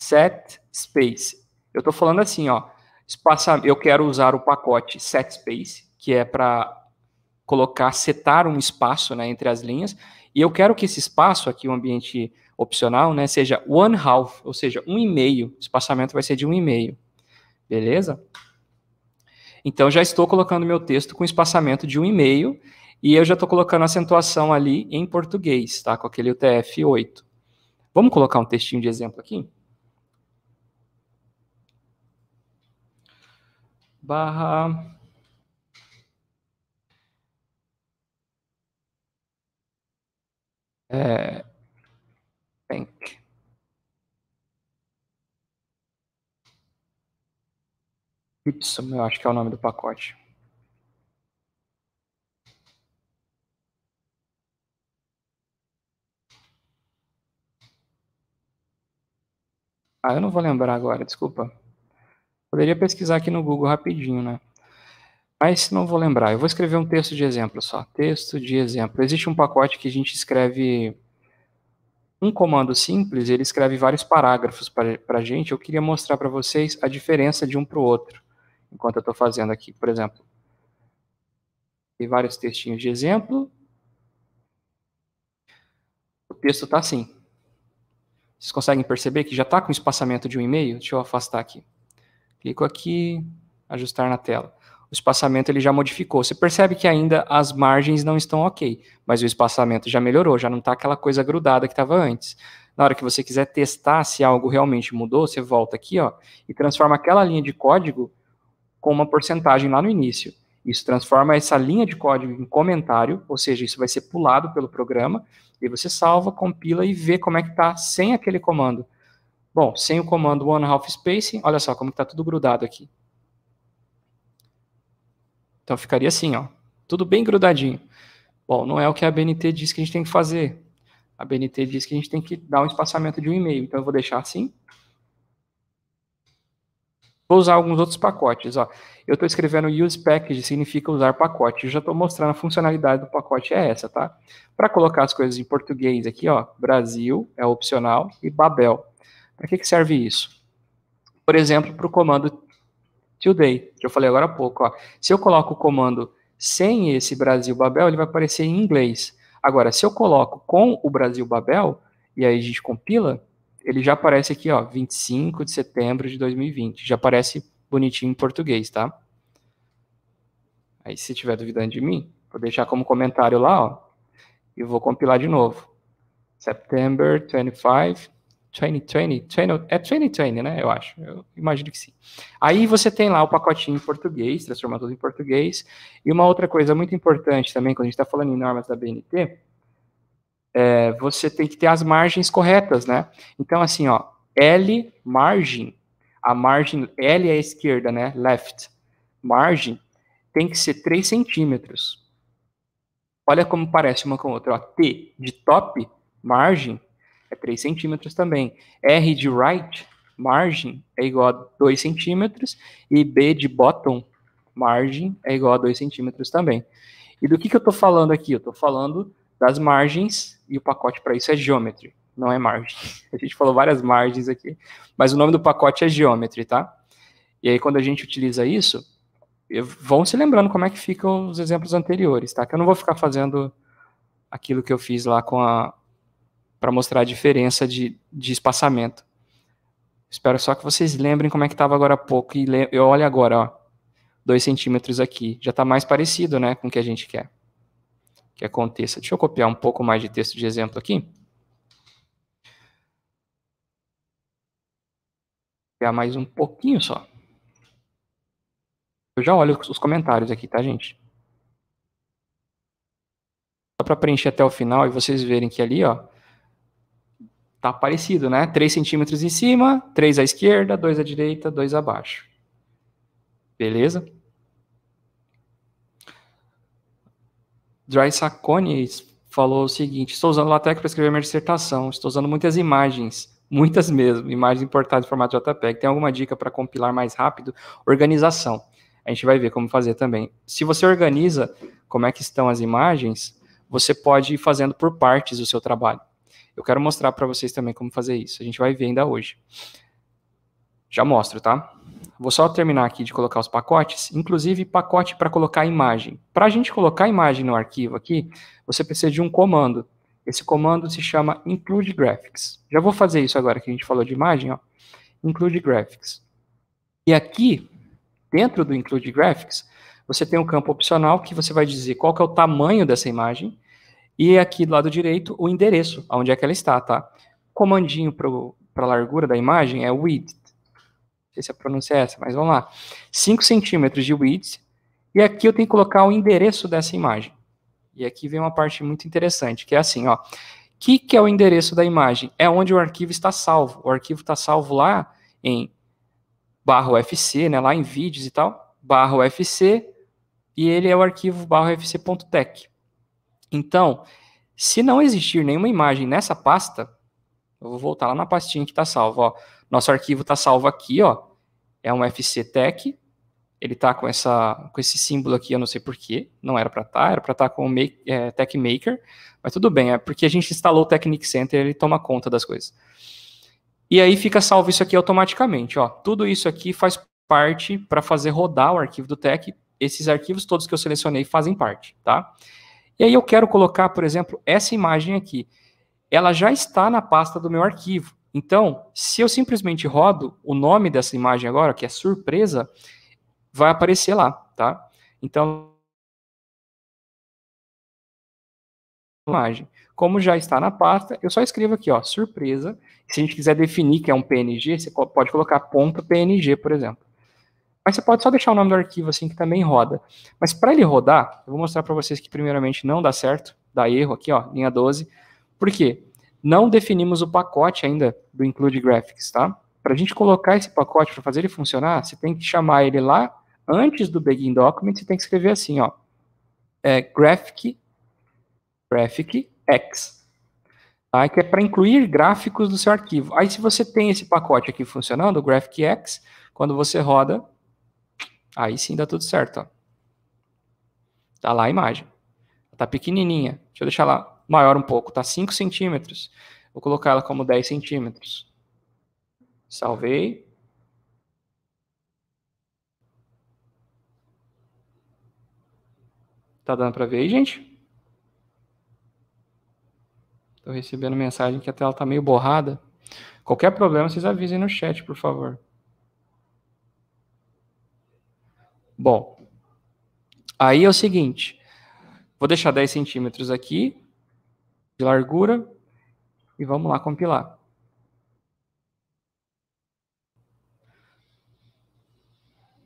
Speaker 2: set space. Eu estou falando assim, ó, Espaça, eu quero usar o pacote set space, que é para colocar, setar um espaço né, entre as linhas, e eu quero que esse espaço aqui, o um ambiente opcional, né, seja one half, ou seja, um e meio, o espaçamento vai ser de um e meio, beleza? Então, já estou colocando meu texto com espaçamento de um e meio, e eu já estou colocando a acentuação ali em português, tá, com aquele UTF-8. Vamos colocar um textinho de exemplo aqui? barra é, bank. Y, eu acho que é o nome do pacote. Ah, eu não vou lembrar agora, desculpa. Poderia pesquisar aqui no Google rapidinho, né? Mas não vou lembrar. Eu vou escrever um texto de exemplo só. Texto de exemplo. Existe um pacote que a gente escreve um comando simples, ele escreve vários parágrafos para a gente. Eu queria mostrar para vocês a diferença de um para o outro, enquanto eu estou fazendo aqui, por exemplo. Tem vários textinhos de exemplo. O texto está assim. Vocês conseguem perceber que já está com espaçamento de um e-mail? Deixa eu afastar aqui. Clico aqui, ajustar na tela. O espaçamento ele já modificou. Você percebe que ainda as margens não estão ok, mas o espaçamento já melhorou, já não está aquela coisa grudada que estava antes. Na hora que você quiser testar se algo realmente mudou, você volta aqui ó, e transforma aquela linha de código com uma porcentagem lá no início. Isso transforma essa linha de código em comentário, ou seja, isso vai ser pulado pelo programa, e você salva, compila e vê como é que está sem aquele comando. Bom, sem o comando one half spacing, olha só como está tudo grudado aqui. Então ficaria assim, ó, tudo bem grudadinho. Bom, não é o que a BNT diz que a gente tem que fazer. A BNT diz que a gente tem que dar um espaçamento de um e-mail, então eu vou deixar assim. Vou usar alguns outros pacotes. Ó. Eu estou escrevendo use package, significa usar pacote. Eu já estou mostrando a funcionalidade do pacote, é essa, tá? Para colocar as coisas em português aqui, ó, Brasil é opcional e Babel para que, que serve isso? Por exemplo, para o comando today, que eu falei agora há pouco. Ó. Se eu coloco o comando sem esse Brasil Babel, ele vai aparecer em inglês. Agora, se eu coloco com o Brasil Babel, e aí a gente compila, ele já aparece aqui, ó, 25 de setembro de 2020. Já aparece bonitinho em português, tá? Aí, se tiver duvidando de mim, vou deixar como comentário lá, ó, e vou compilar de novo. September 25, 2020, 20, é 2020, né? Eu acho, eu imagino que sim. Aí você tem lá o pacotinho em português, transformar tudo em português. E uma outra coisa muito importante também, quando a gente está falando em normas da BNT, é, você tem que ter as margens corretas, né? Então, assim, ó, L, margem, a margem, L é a esquerda, né? Left, margem, tem que ser 3 centímetros. Olha como parece uma com a outra, ó, T de top, margem, é 3 centímetros também. R de right, margin, é igual a 2 centímetros. E B de bottom, margin, é igual a 2 centímetros também. E do que, que eu estou falando aqui? Eu estou falando das margens, e o pacote para isso é geometry, não é margem. A gente falou várias margens aqui, mas o nome do pacote é geometry, tá? E aí, quando a gente utiliza isso, vão se lembrando como é que ficam os exemplos anteriores, tá? Que eu não vou ficar fazendo aquilo que eu fiz lá com a, para mostrar a diferença de, de espaçamento. Espero só que vocês lembrem como é que estava agora há pouco e eu olho agora, ó, 2 centímetros aqui. Já está mais parecido né, com o que a gente quer que aconteça. Deixa eu copiar um pouco mais de texto de exemplo aqui. Copiar mais um pouquinho só. Eu já olho os comentários aqui, tá, gente? Só para preencher até o final e vocês verem que ali, ó, tá parecido, né? 3 centímetros em cima, 3 à esquerda, 2 à direita, 2 abaixo. Beleza? Dry Saccone falou o seguinte: estou usando LaTeX para escrever minha dissertação, estou usando muitas imagens, muitas mesmo, imagens importadas em formato JPEG. Tem alguma dica para compilar mais rápido? Organização. A gente vai ver como fazer também. Se você organiza como é que estão as imagens, você pode ir fazendo por partes o seu trabalho. Eu quero mostrar para vocês também como fazer isso. A gente vai ver ainda hoje. Já mostro, tá? Vou só terminar aqui de colocar os pacotes, inclusive pacote para colocar a imagem. Para a gente colocar a imagem no arquivo aqui, você precisa de um comando. Esse comando se chama include graphics. Já vou fazer isso agora que a gente falou de imagem, ó. Include graphics. E aqui, dentro do include graphics, você tem um campo opcional que você vai dizer qual que é o tamanho dessa imagem e aqui do lado direito, o endereço, onde é que ela está, tá? Comandinho para a largura da imagem é width. Não sei se a pronúncia é essa, mas vamos lá. 5 centímetros de width. E aqui eu tenho que colocar o endereço dessa imagem. E aqui vem uma parte muito interessante, que é assim, ó. O que, que é o endereço da imagem? É onde o arquivo está salvo. O arquivo está salvo lá em barra UFC, né, lá em vídeos e tal, barra UFC, e ele é o arquivo barra UFC.tech. Então, se não existir nenhuma imagem nessa pasta, eu vou voltar lá na pastinha que está salvo. Nosso arquivo está salvo aqui, ó. É um fctech. Ele está com, essa, com esse símbolo aqui, eu não sei porquê. Não era para estar, tá, era para estar tá com o make, é, Tech Maker. Mas tudo bem, é porque a gente instalou o Technic Center, ele toma conta das coisas. E aí fica salvo isso aqui automaticamente. Ó. Tudo isso aqui faz parte para fazer rodar o arquivo do Tech. Esses arquivos todos que eu selecionei fazem parte, tá? E aí eu quero colocar, por exemplo, essa imagem aqui. Ela já está na pasta do meu arquivo. Então, se eu simplesmente rodo o nome dessa imagem agora, que é surpresa, vai aparecer lá, tá? Então, imagem. Como já está na pasta, eu só escrevo aqui, ó, surpresa. Se a gente quiser definir que é um PNG, você pode colocar ponto .png, por exemplo. Mas você pode só deixar o nome do arquivo assim que também roda. Mas para ele rodar, eu vou mostrar para vocês que primeiramente não dá certo, dá erro aqui, ó, linha 12. Por quê? Não definimos o pacote ainda do include graphics, tá? Para a gente colocar esse pacote para fazer ele funcionar, você tem que chamar ele lá antes do begin document, você tem que escrever assim, ó, é, graphic graphic x, tá? que é para incluir gráficos do seu arquivo. Aí, se você tem esse pacote aqui funcionando, o graphic x, quando você roda, Aí sim dá tudo certo. Ó. Tá lá a imagem. Tá pequenininha. Deixa eu deixar lá maior um pouco. Tá 5 centímetros. Vou colocar ela como 10 centímetros. Salvei. Tá dando para ver aí, gente? Tô recebendo mensagem que a tela tá meio borrada. Qualquer problema, vocês avisem no chat, por favor. Bom, aí é o seguinte, vou deixar 10 centímetros aqui de largura e vamos lá compilar.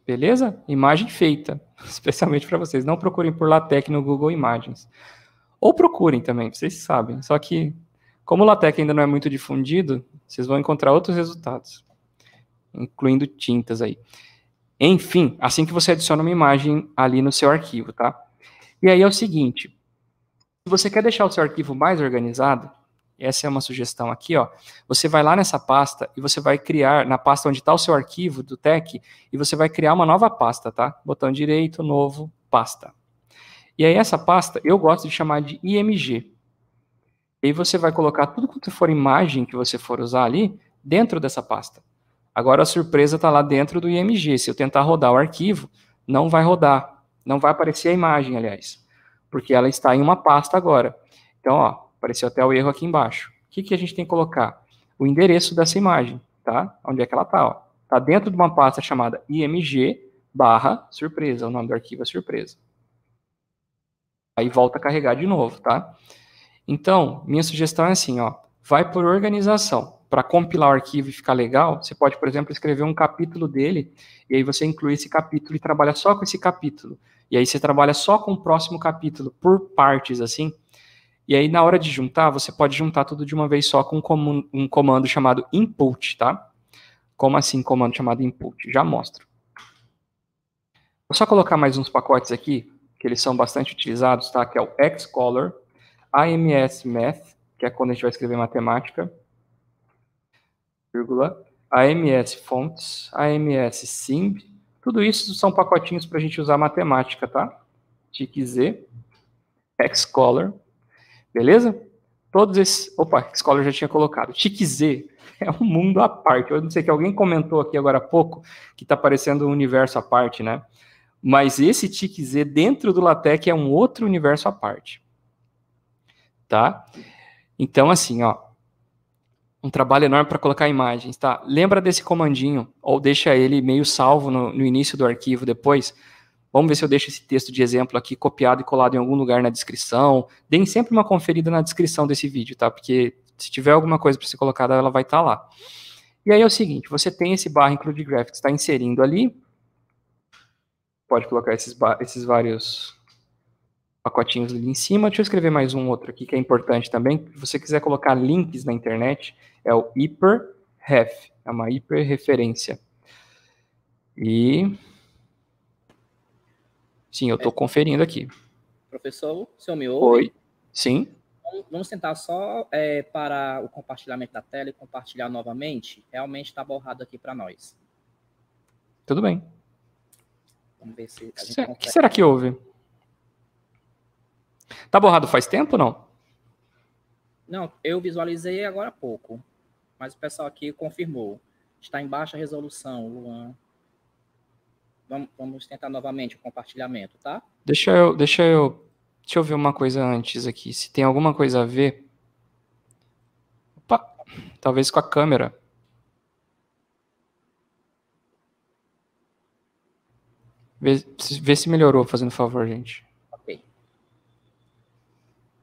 Speaker 2: Beleza? Imagem feita, especialmente para vocês. Não procurem por LaTeX no Google Imagens. Ou procurem também, vocês sabem. Só que, como o LaTeX ainda não é muito difundido, vocês vão encontrar outros resultados, incluindo tintas aí. Enfim, assim que você adiciona uma imagem ali no seu arquivo, tá? E aí é o seguinte, se você quer deixar o seu arquivo mais organizado, essa é uma sugestão aqui, ó. Você vai lá nessa pasta e você vai criar, na pasta onde está o seu arquivo do TEC, e você vai criar uma nova pasta, tá? Botão direito, novo, pasta. E aí essa pasta eu gosto de chamar de IMG. E aí você vai colocar tudo quanto for imagem que você for usar ali dentro dessa pasta. Agora a surpresa está lá dentro do IMG. Se eu tentar rodar o arquivo, não vai rodar. Não vai aparecer a imagem, aliás. Porque ela está em uma pasta agora. Então, ó, apareceu até o erro aqui embaixo. O que, que a gente tem que colocar? O endereço dessa imagem, tá? Onde é que ela está? Está dentro de uma pasta chamada IMG barra surpresa. O nome do arquivo é surpresa. Aí volta a carregar de novo, tá? Então, minha sugestão é assim, ó. Vai por organização para compilar o arquivo e ficar legal, você pode, por exemplo, escrever um capítulo dele, e aí você inclui esse capítulo e trabalha só com esse capítulo. E aí você trabalha só com o próximo capítulo, por partes, assim. E aí, na hora de juntar, você pode juntar tudo de uma vez só com um comando chamado input, tá? Como assim comando chamado input? Já mostro. Vou só colocar mais uns pacotes aqui, que eles são bastante utilizados, tá? Que é o Xcolor, AMS Math, que é quando a gente vai escrever matemática, AMS Fontes, AMS Simb. Tudo isso são pacotinhos para a gente usar matemática, tá? TIC Z, Xcolor, beleza? Todos esses... Opa, Xcolor já tinha colocado. TIC Z é um mundo à parte. Eu não sei que alguém comentou aqui agora há pouco que está parecendo um universo à parte, né? Mas esse TIC Z dentro do LaTeX é um outro universo à parte. Tá? Então, assim, ó, um trabalho enorme para colocar imagens, tá? Lembra desse comandinho, ou deixa ele meio salvo no, no, início do arquivo depois. Vamos ver se eu deixo esse texto de exemplo aqui copiado e colado em algum lugar na descrição. Deem sempre uma conferida na descrição desse vídeo, tá? Porque se tiver alguma coisa para ser colocada, ela vai estar tá lá. E aí é o seguinte, você tem esse barra include graphics, está inserindo ali. Pode colocar esses, esses vários pacotinhos ali em cima. Deixa eu escrever mais um outro aqui que é importante também. Se você quiser colocar links na internet, é o hiperref, é uma hiperreferência. E sim, eu estou é. conferindo aqui.
Speaker 1: Professor, o senhor me ouve? Oi. Sim. Vamos tentar só é, para o compartilhamento da tela e compartilhar novamente. Realmente está borrado aqui para nós. Tudo bem. Vamos ver se
Speaker 2: que será que houve? Tá borrado faz tempo ou não?
Speaker 1: Não, eu visualizei agora há pouco. Mas o pessoal aqui confirmou. Está em baixa resolução, Luan. Vamos, vamos tentar novamente o compartilhamento, tá?
Speaker 2: Deixa eu, deixa eu, deixa eu ver uma coisa antes aqui. Se tem alguma coisa a ver. Opa, talvez com a câmera. Vê, vê se melhorou, fazendo favor, gente.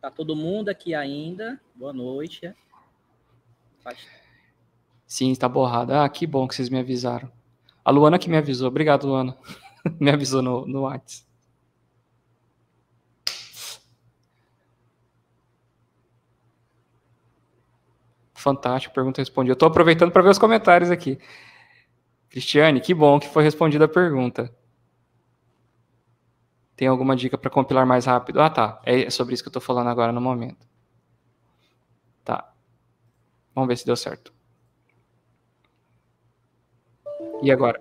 Speaker 1: Tá todo mundo aqui ainda? Boa noite.
Speaker 2: Sim, está borrada. Ah, que bom que vocês me avisaram. A Luana que me avisou. Obrigado, Luana. me avisou no, no WhatsApp. Fantástico, pergunta respondida. Eu estou aproveitando para ver os comentários aqui. Cristiane, que bom que foi respondida a pergunta. Tem alguma dica para compilar mais rápido? Ah, tá. É sobre isso que eu estou falando agora no momento. Tá. Vamos ver se deu certo. E agora?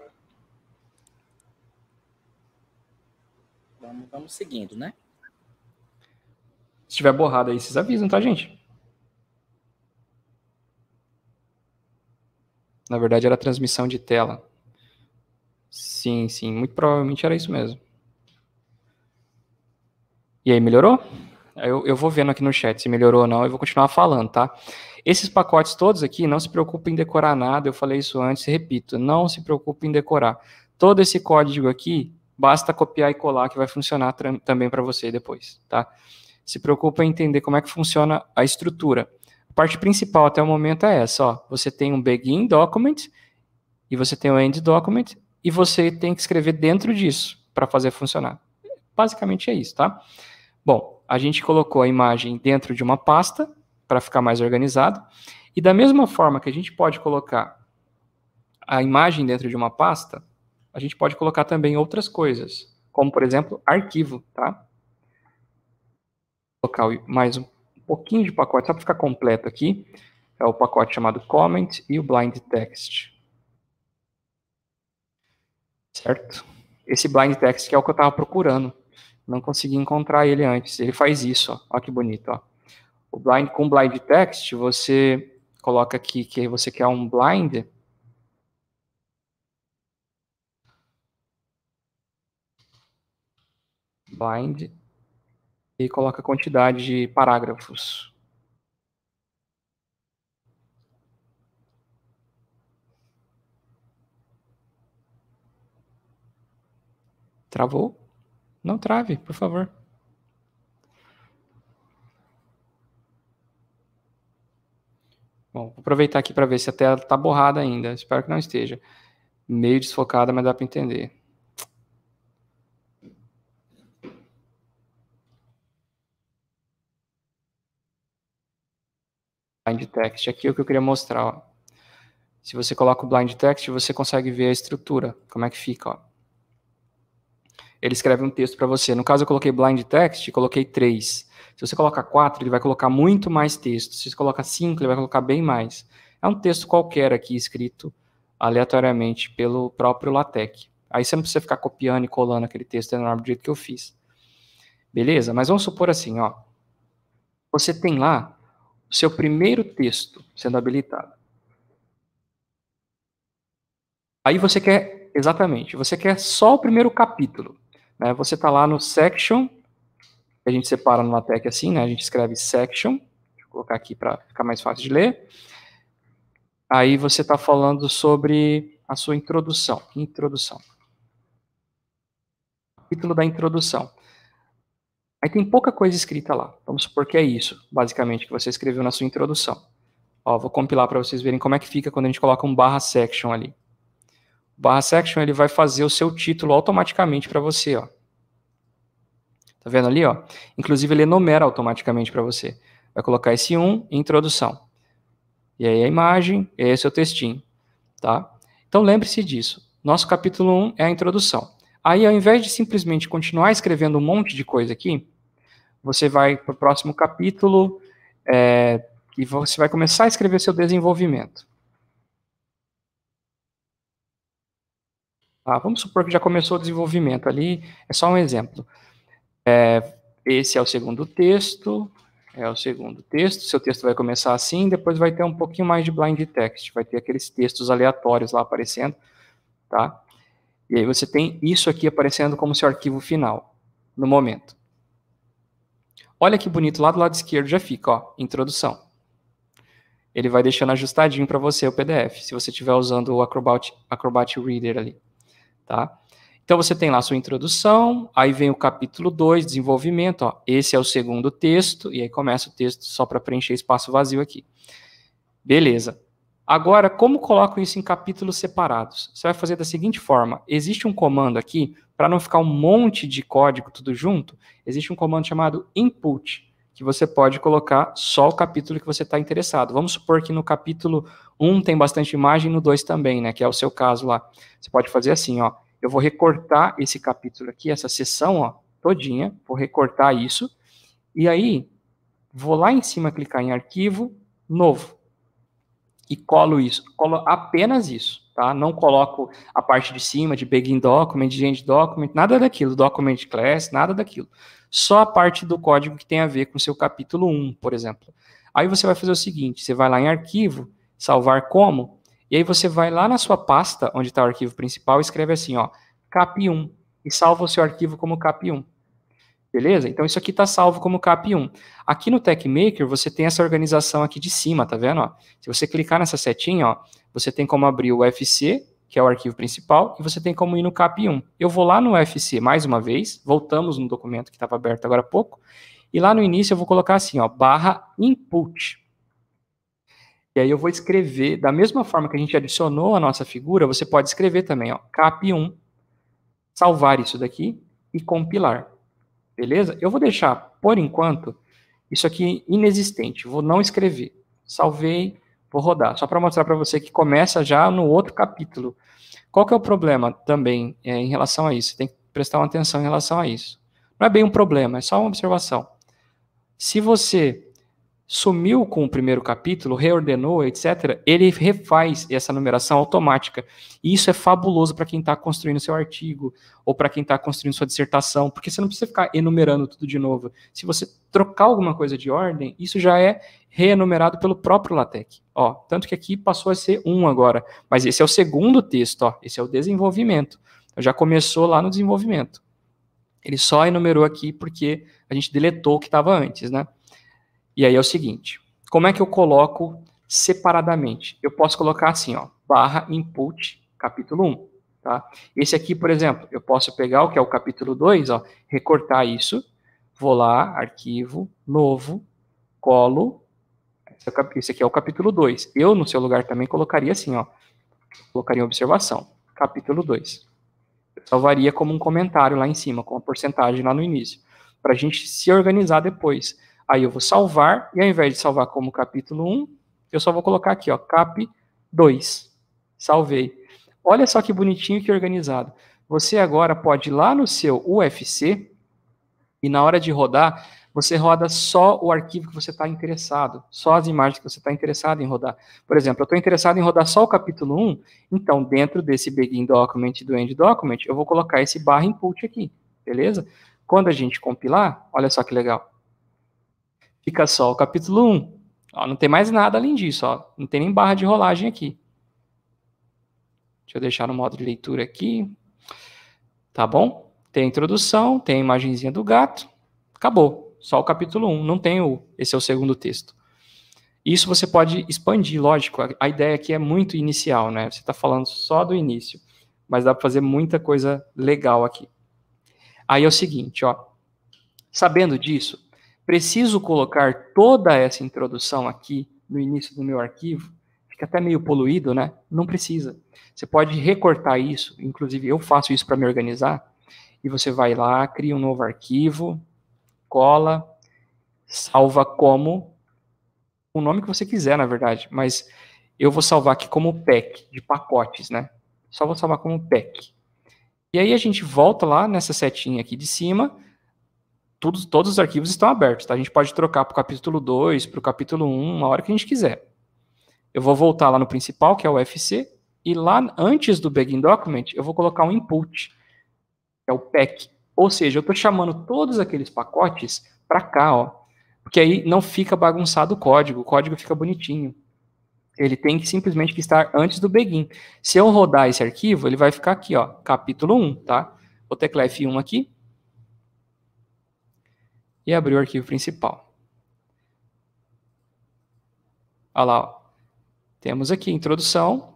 Speaker 1: Vamos, vamos seguindo, né?
Speaker 2: Se tiver borrado aí, vocês avisam, tá, gente? Na verdade, era transmissão de tela. Sim, sim, muito provavelmente era isso mesmo. E aí, melhorou? Eu, eu vou vendo aqui no chat se melhorou ou não, eu vou continuar falando, tá? Esses pacotes todos aqui, não se preocupe em decorar nada, eu falei isso antes, repito, não se preocupe em decorar. Todo esse código aqui, basta copiar e colar que vai funcionar também para você depois, tá? Se preocupa em entender como é que funciona a estrutura. A parte principal até o momento é essa, ó. Você tem um begin document e você tem um end document e você tem que escrever dentro disso para fazer funcionar. Basicamente é isso, tá? Bom, a gente colocou a imagem dentro de uma pasta para ficar mais organizado. E da mesma forma que a gente pode colocar a imagem dentro de uma pasta, a gente pode colocar também outras coisas, como por exemplo, arquivo, tá? Vou colocar mais um pouquinho de pacote, só para ficar completo aqui. É o pacote chamado comment e o blind text. Certo? Esse blind text que é o que eu estava procurando. Não consegui encontrar ele antes. Ele faz isso, ó. Olha que bonito, ó. O blind com blind text, você coloca aqui que você quer um blind. Blind e coloca a quantidade de parágrafos. Travou? Não trave, por favor. Bom, vou aproveitar aqui para ver se a tela está borrada ainda. Espero que não esteja. Meio desfocada, mas dá para entender. blind text. Aqui é o que eu queria mostrar. Ó. Se você coloca o blind text, você consegue ver a estrutura, como é que fica. Ó ele escreve um texto para você. No caso, eu coloquei blind text, coloquei três. Se você coloca quatro, ele vai colocar muito mais texto. Se você coloca cinco, ele vai colocar bem mais. É um texto qualquer aqui escrito aleatoriamente pelo próprio LaTeX. Aí você não precisa ficar copiando e colando aquele texto enorme do jeito que eu fiz. Beleza? Mas vamos supor assim, ó. Você tem lá o seu primeiro texto sendo habilitado. Aí você quer, exatamente, você quer só o primeiro capítulo. Né? Você está lá no section, que a gente separa no LaTeX assim, né? A gente escreve section, vou colocar aqui para ficar mais fácil de ler. Aí você está falando sobre a sua introdução. Introdução. Título da introdução. Aí tem pouca coisa escrita lá. Vamos supor que é isso, basicamente, que você escreveu na sua introdução. Ó, vou compilar para vocês verem como é que fica quando a gente coloca um barra section ali barra section, ele vai fazer o seu título automaticamente para você, ó. Tá vendo ali, ó? Inclusive, ele enumera automaticamente para você. Vai colocar esse 1, introdução. E aí a imagem, e aí é seu textinho, tá? Então, lembre-se disso. Nosso capítulo 1 é a introdução. Aí, ao invés de simplesmente continuar escrevendo um monte de coisa aqui, você vai para o próximo capítulo é, e você vai começar a escrever seu desenvolvimento. Ah, vamos supor que já começou o desenvolvimento ali, é só um exemplo. É, esse é o segundo texto, é o segundo texto, seu texto vai começar assim, depois vai ter um pouquinho mais de blind text, vai ter aqueles textos aleatórios lá aparecendo, tá? E aí você tem isso aqui aparecendo como seu arquivo final, no momento. Olha que bonito, lá do lado esquerdo já fica, ó, introdução. Ele vai deixando ajustadinho para você o PDF, se você estiver usando o Acrobat, Acrobat Reader ali tá? Então você tem lá sua introdução, aí vem o capítulo 2, desenvolvimento, ó, esse é o segundo texto, e aí começa o texto só para preencher espaço vazio aqui. Beleza. Agora, como coloco isso em capítulos separados? Você vai fazer da seguinte forma: existe um comando aqui, para não ficar um monte de código tudo junto, existe um comando chamado input que você pode colocar só o capítulo que você está interessado. Vamos supor que no capítulo 1 tem bastante imagem, no 2 também, né? Que é o seu caso lá. Você pode fazer assim, ó. Eu vou recortar esse capítulo aqui, essa seção, ó, todinha. Vou recortar isso. E aí, vou lá em cima clicar em arquivo, novo. E colo isso. Colo apenas isso tá? Não coloco a parte de cima de begin document, de end document, nada daquilo, document class, nada daquilo. Só a parte do código que tem a ver com seu capítulo 1, por exemplo. Aí você vai fazer o seguinte, você vai lá em arquivo, salvar como, e aí você vai lá na sua pasta, onde está o arquivo principal, e escreve assim, ó, cap1, e salva o seu arquivo como cap1. Beleza? Então isso aqui está salvo como CAP1. Aqui no TechMaker você tem essa organização aqui de cima, tá vendo? Ó? Se você clicar nessa setinha, ó, você tem como abrir o FC, que é o arquivo principal, e você tem como ir no CAP1. Eu vou lá no FC mais uma vez, voltamos no documento que estava aberto agora há pouco, e lá no início eu vou colocar assim, ó, barra input. E aí eu vou escrever, da mesma forma que a gente adicionou a nossa figura, você pode escrever também, ó, cap1, salvar isso daqui e compilar. Beleza? Eu vou deixar, por enquanto, isso aqui inexistente. Vou não escrever. Salvei, vou rodar. Só para mostrar para você que começa já no outro capítulo. Qual que é o problema também é, em relação a isso? Você tem que prestar uma atenção em relação a isso. Não é bem um problema, é só uma observação. Se você sumiu com o primeiro capítulo, reordenou, etc., ele refaz essa numeração automática. E isso é fabuloso para quem está construindo seu artigo ou para quem está construindo sua dissertação, porque você não precisa ficar enumerando tudo de novo. Se você trocar alguma coisa de ordem, isso já é reenumerado pelo próprio LaTeX. Ó, tanto que aqui passou a ser um agora, mas esse é o segundo texto, ó, esse é o desenvolvimento. Então, já começou lá no desenvolvimento. Ele só enumerou aqui porque a gente deletou o que estava antes, né? E aí é o seguinte, como é que eu coloco separadamente? Eu posso colocar assim, ó, barra input capítulo 1, tá? Esse aqui, por exemplo, eu posso pegar o que é o capítulo 2, ó, recortar isso, vou lá, arquivo, novo, colo, esse é aqui é o capítulo 2. Eu, no seu lugar, também colocaria assim, ó, colocaria observação, capítulo 2. Eu salvaria como um comentário lá em cima, com a porcentagem lá no início, para a gente se organizar depois. Aí eu vou salvar, e ao invés de salvar como capítulo 1, eu só vou colocar aqui, ó, cap 2. Salvei. Olha só que bonitinho que organizado. Você agora pode ir lá no seu UFC e na hora de rodar, você roda só o arquivo que você está interessado, só as imagens que você está interessado em rodar. Por exemplo, eu estou interessado em rodar só o capítulo 1, então dentro desse begin document e do end document, eu vou colocar esse barra input aqui, beleza? Quando a gente compilar, olha só que legal. Fica só o capítulo 1. Ó, não tem mais nada além disso. Ó. Não tem nem barra de rolagem aqui. Deixa eu deixar no modo de leitura aqui. Tá bom? Tem a introdução, tem a imagenzinha do gato. Acabou. Só o capítulo 1. Não tem o. Esse é o segundo texto. Isso você pode expandir, lógico. A ideia aqui é muito inicial, né? Você está falando só do início, mas dá para fazer muita coisa legal aqui. Aí é o seguinte, ó. Sabendo disso, preciso colocar toda essa introdução aqui no início do meu arquivo, fica até meio poluído, né? Não precisa. Você pode recortar isso, inclusive eu faço isso para me organizar, e você vai lá, cria um novo arquivo, cola, salva como o nome que você quiser, na verdade, mas eu vou salvar aqui como pack, de pacotes, né? Só vou salvar como pack. E aí a gente volta lá nessa setinha aqui de cima todos, todos os arquivos estão abertos, tá? A gente pode trocar para o capítulo 2, para o capítulo 1, uma hora que a gente quiser. Eu vou voltar lá no principal, que é o Fc, e lá antes do Begin Document, eu vou colocar um input, que é o pack. Ou seja, eu estou chamando todos aqueles pacotes para cá, ó. Porque aí não fica bagunçado o código, o código fica bonitinho. Ele tem que simplesmente estar antes do begin. Se eu rodar esse arquivo, ele vai ficar aqui, ó, capítulo 1, tá? Vou teclar F1 aqui, e abrir o arquivo principal. Olha lá, ó. temos aqui introdução,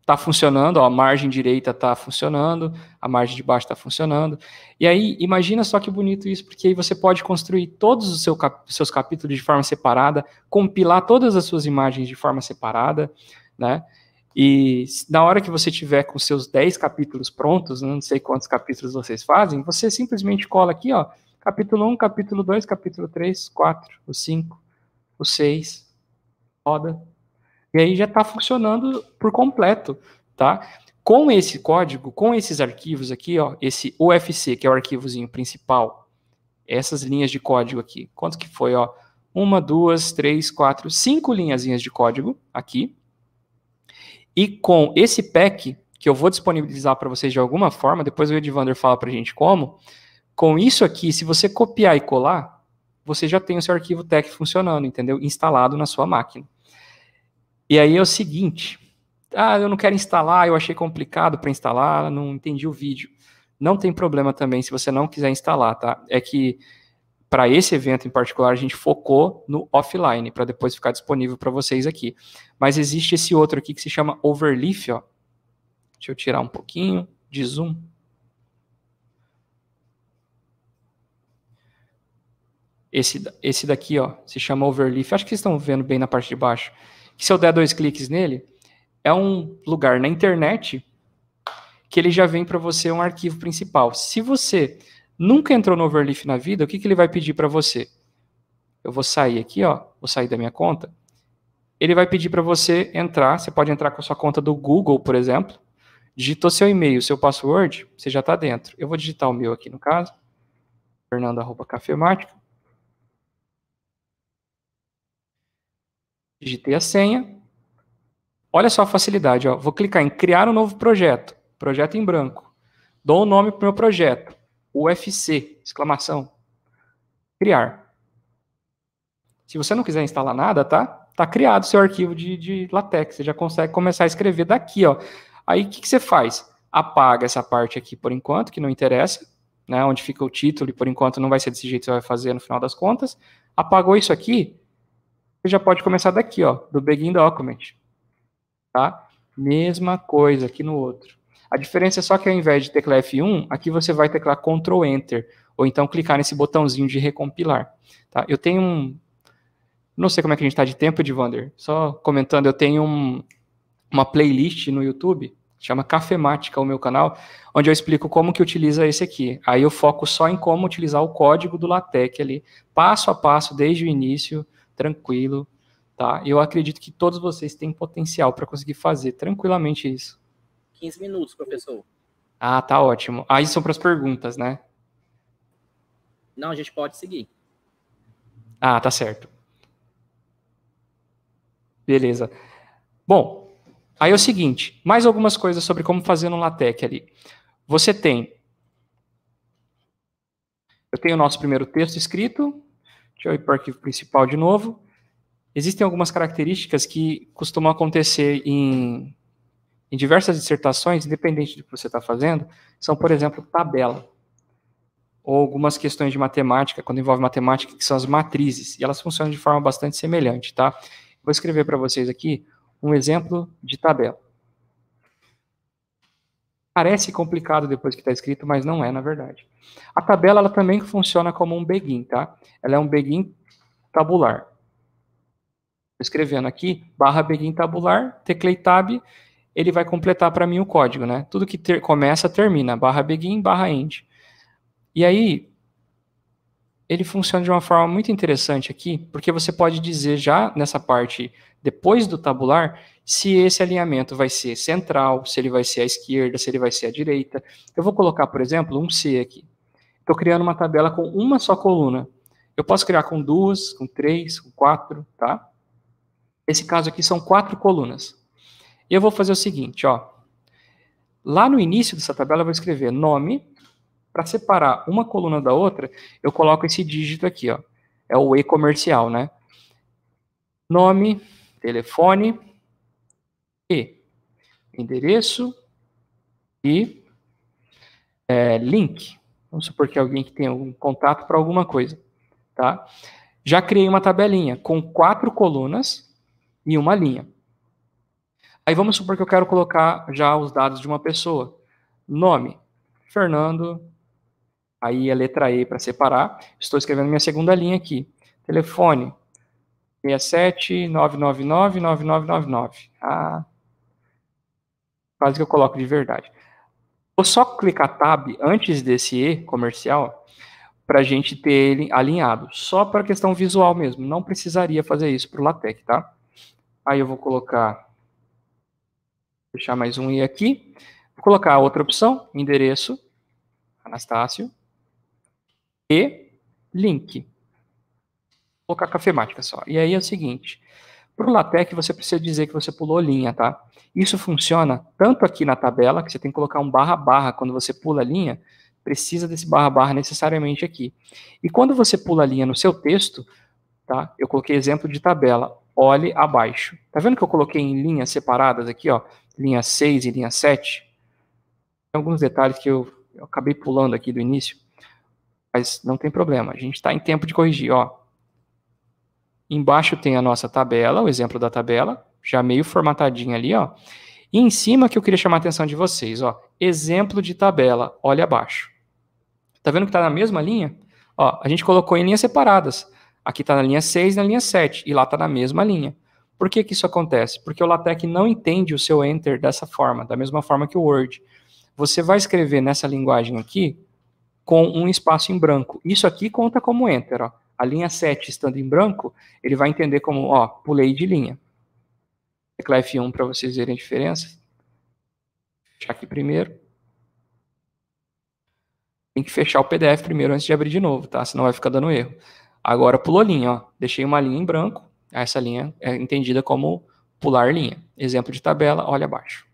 Speaker 2: está funcionando, ó, a margem direita está funcionando, a margem de baixo está funcionando. E aí, imagina só que bonito isso, porque aí você pode construir todos os seu cap seus capítulos de forma separada, compilar todas as suas imagens de forma separada, né? E na hora que você tiver com seus 10 capítulos prontos, né, não sei quantos capítulos vocês fazem, você simplesmente cola aqui, ó, Capítulo 1, capítulo 2, capítulo 3, 4, o 5, o 6, roda. E aí já está funcionando por completo, tá? Com esse código, com esses arquivos aqui, ó, esse OFC, que é o arquivozinho principal, essas linhas de código aqui, quanto que foi, ó? Uma, duas, três, quatro, cinco linhas de código aqui. E com esse pack, que eu vou disponibilizar para vocês de alguma forma, depois o Edvander fala para a gente como, com isso aqui, se você copiar e colar, você já tem o seu arquivo tech funcionando, entendeu? Instalado na sua máquina. E aí é o seguinte, ah, eu não quero instalar, eu achei complicado para instalar, não entendi o vídeo. Não tem problema também se você não quiser instalar, tá? É que para esse evento em particular a gente focou no offline para depois ficar disponível para vocês aqui. Mas existe esse outro aqui que se chama Overleaf, ó. Deixa eu tirar um pouquinho de zoom. Esse, esse daqui, ó, se chama Overleaf. Acho que vocês estão vendo bem na parte de baixo. Que se eu der dois cliques nele, é um lugar na internet que ele já vem para você um arquivo principal. Se você nunca entrou no Overleaf na vida, o que, que ele vai pedir para você? Eu vou sair aqui, ó, vou sair da minha conta. Ele vai pedir para você entrar. Você pode entrar com a sua conta do Google, por exemplo. Digitou seu e-mail, seu password, você já está dentro. Eu vou digitar o meu aqui no caso, Cafemática digitei a senha. Olha só a facilidade, ó. vou clicar em criar um novo projeto, projeto em branco. Dou o um nome para o meu projeto, UFC, exclamação. Criar. Se você não quiser instalar nada, tá? Tá criado seu arquivo de, de latex, você já consegue começar a escrever daqui, ó. Aí o que, que você faz? Apaga essa parte aqui por enquanto, que não interessa, né? Onde fica o título e por enquanto não vai ser desse jeito que você vai fazer no final das contas. Apagou isso aqui, você já pode começar daqui, ó, do begin document. Tá? Mesma coisa aqui no outro. A diferença é só que ao invés de teclar F1, aqui você vai teclar Ctrl Enter, ou então clicar nesse botãozinho de recompilar. Tá? Eu tenho um... Não sei como é que a gente está de tempo, Edvander. Só comentando, eu tenho um, uma playlist no YouTube, chama Cafemática, o meu canal, onde eu explico como que utiliza esse aqui. Aí eu foco só em como utilizar o código do LaTeX ali, passo a passo, desde o início, tranquilo, tá? Eu acredito que todos vocês têm potencial para conseguir fazer tranquilamente isso.
Speaker 1: 15 minutos, professor.
Speaker 2: Ah, tá ótimo. Aí são para as perguntas, né?
Speaker 1: Não, a gente pode seguir.
Speaker 2: Ah, tá certo. Beleza. Bom, aí é o seguinte, mais algumas coisas sobre como fazer no LaTeX ali. Você tem Eu tenho o nosso primeiro texto escrito, Deixa eu ir para o arquivo principal de novo. Existem algumas características que costumam acontecer em, em diversas dissertações, independente do que você está fazendo, são, por exemplo, tabela. Ou algumas questões de matemática, quando envolve matemática, que são as matrizes. E elas funcionam de forma bastante semelhante, tá? Vou escrever para vocês aqui um exemplo de tabela. Parece complicado depois que está escrito, mas não é, na verdade. A tabela ela também funciona como um begin, tá? Ela é um begin tabular. Escrevendo aqui, barra begin tabular, teclei tab, ele vai completar para mim o código, né? Tudo que ter, começa, termina, barra begin, barra end. E aí, ele funciona de uma forma muito interessante aqui, porque você pode dizer já nessa parte, depois do tabular, se esse alinhamento vai ser central, se ele vai ser à esquerda, se ele vai ser à direita. Eu vou colocar, por exemplo, um C aqui. Estou criando uma tabela com uma só coluna. Eu posso criar com duas, com três, com quatro, tá? Esse caso aqui são quatro colunas. E eu vou fazer o seguinte, ó. Lá no início dessa tabela eu vou escrever nome. Para separar uma coluna da outra, eu coloco esse dígito aqui, ó. É o e comercial, né? Nome, telefone, endereço e é, link. Vamos supor que alguém que tem algum contato para alguma coisa, tá? Já criei uma tabelinha com quatro colunas e uma linha. Aí vamos supor que eu quero colocar já os dados de uma pessoa. Nome, Fernando, aí a letra E para separar. Estou escrevendo minha segunda linha aqui. Telefone, 67999999. Ah, quase que eu coloco de verdade. Vou só clicar tab antes desse E comercial para a gente ter ele alinhado, só para questão visual mesmo. Não precisaria fazer isso para o LaTeX, tá? Aí eu vou colocar, fechar mais um E aqui, vou colocar outra opção, endereço, Anastácio, e link. Vou colocar cafemática só. E aí é o seguinte, para o LaTeX, é você precisa dizer que você pulou linha, tá? Isso funciona tanto aqui na tabela, que você tem que colocar um barra barra quando você pula a linha, precisa desse barra barra necessariamente aqui. E quando você pula a linha no seu texto, tá? Eu coloquei exemplo de tabela, olhe abaixo. Tá vendo que eu coloquei em linhas separadas aqui, ó, linha 6 e linha 7? Tem alguns detalhes que eu, eu acabei pulando aqui do início, mas não tem problema, a gente está em tempo de corrigir, ó. Embaixo tem a nossa tabela, o exemplo da tabela, já meio formatadinha ali, ó. E em cima que eu queria chamar a atenção de vocês, ó, exemplo de tabela, olha abaixo. Tá vendo que tá na mesma linha? Ó, a gente colocou em linhas separadas. Aqui tá na linha 6 e na linha 7, e lá tá na mesma linha. Por que, que isso acontece? Porque o LaTeX não entende o seu enter dessa forma, da mesma forma que o Word. Você vai escrever nessa linguagem aqui com um espaço em branco. Isso aqui conta como enter, ó a linha 7 estando em branco, ele vai entender como, ó, pulei de linha. Tecla F1 para vocês verem a diferença. fechar aqui primeiro. Tem que fechar o PDF primeiro antes de abrir de novo, tá? Senão vai ficar dando erro. Agora pulou linha, ó. Deixei uma linha em branco. Essa linha é entendida como pular linha. Exemplo de tabela, olha abaixo.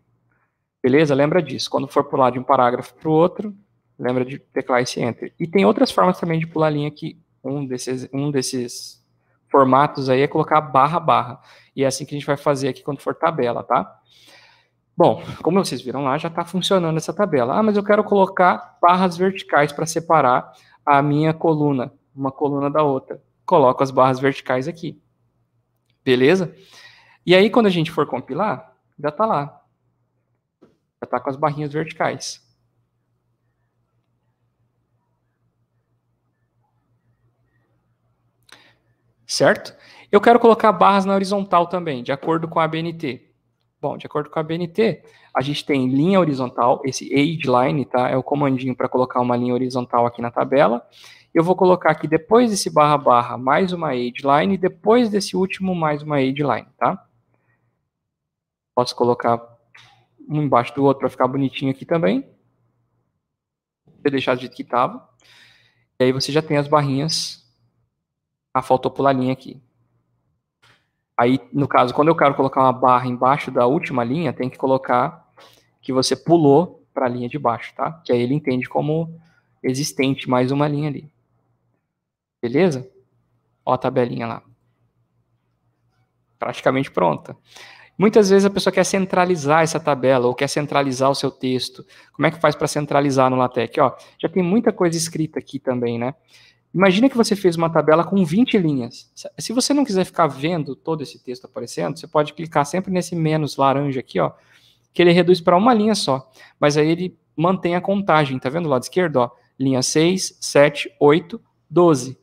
Speaker 2: Beleza? Lembra disso. Quando for pular de um parágrafo para o outro, lembra de teclar esse Enter. E tem outras formas também de pular linha que um desses, um desses formatos aí é colocar barra, barra. E é assim que a gente vai fazer aqui quando for tabela, tá? Bom, como vocês viram lá, já está funcionando essa tabela. Ah, mas eu quero colocar barras verticais para separar a minha coluna, uma coluna da outra. Coloco as barras verticais aqui. Beleza? E aí, quando a gente for compilar, já está lá. Já está com as barrinhas verticais. certo? Eu quero colocar barras na horizontal também, de acordo com a BNT. Bom, de acordo com a BNT, a gente tem linha horizontal, esse age line, tá? É o comandinho para colocar uma linha horizontal aqui na tabela. Eu vou colocar aqui depois desse barra barra mais uma age line e depois desse último mais uma age line, tá? Posso colocar um embaixo do outro para ficar bonitinho aqui também. Vou deixar do jeito que estava. E aí você já tem as barrinhas ah, faltou pular a linha aqui. Aí, no caso, quando eu quero colocar uma barra embaixo da última linha, tem que colocar que você pulou para a linha de baixo, tá? Que aí ele entende como existente mais uma linha ali. Beleza? Ó a tabelinha lá. Praticamente pronta. Muitas vezes a pessoa quer centralizar essa tabela ou quer centralizar o seu texto. Como é que faz para centralizar no LaTeX? Ó, já tem muita coisa escrita aqui também, né? Imagina que você fez uma tabela com 20 linhas. Se você não quiser ficar vendo todo esse texto aparecendo, você pode clicar sempre nesse menos laranja aqui, ó, que ele reduz para uma linha só. Mas aí ele mantém a contagem, tá vendo do lado esquerdo, ó? Linha 6, 7, 8, 12.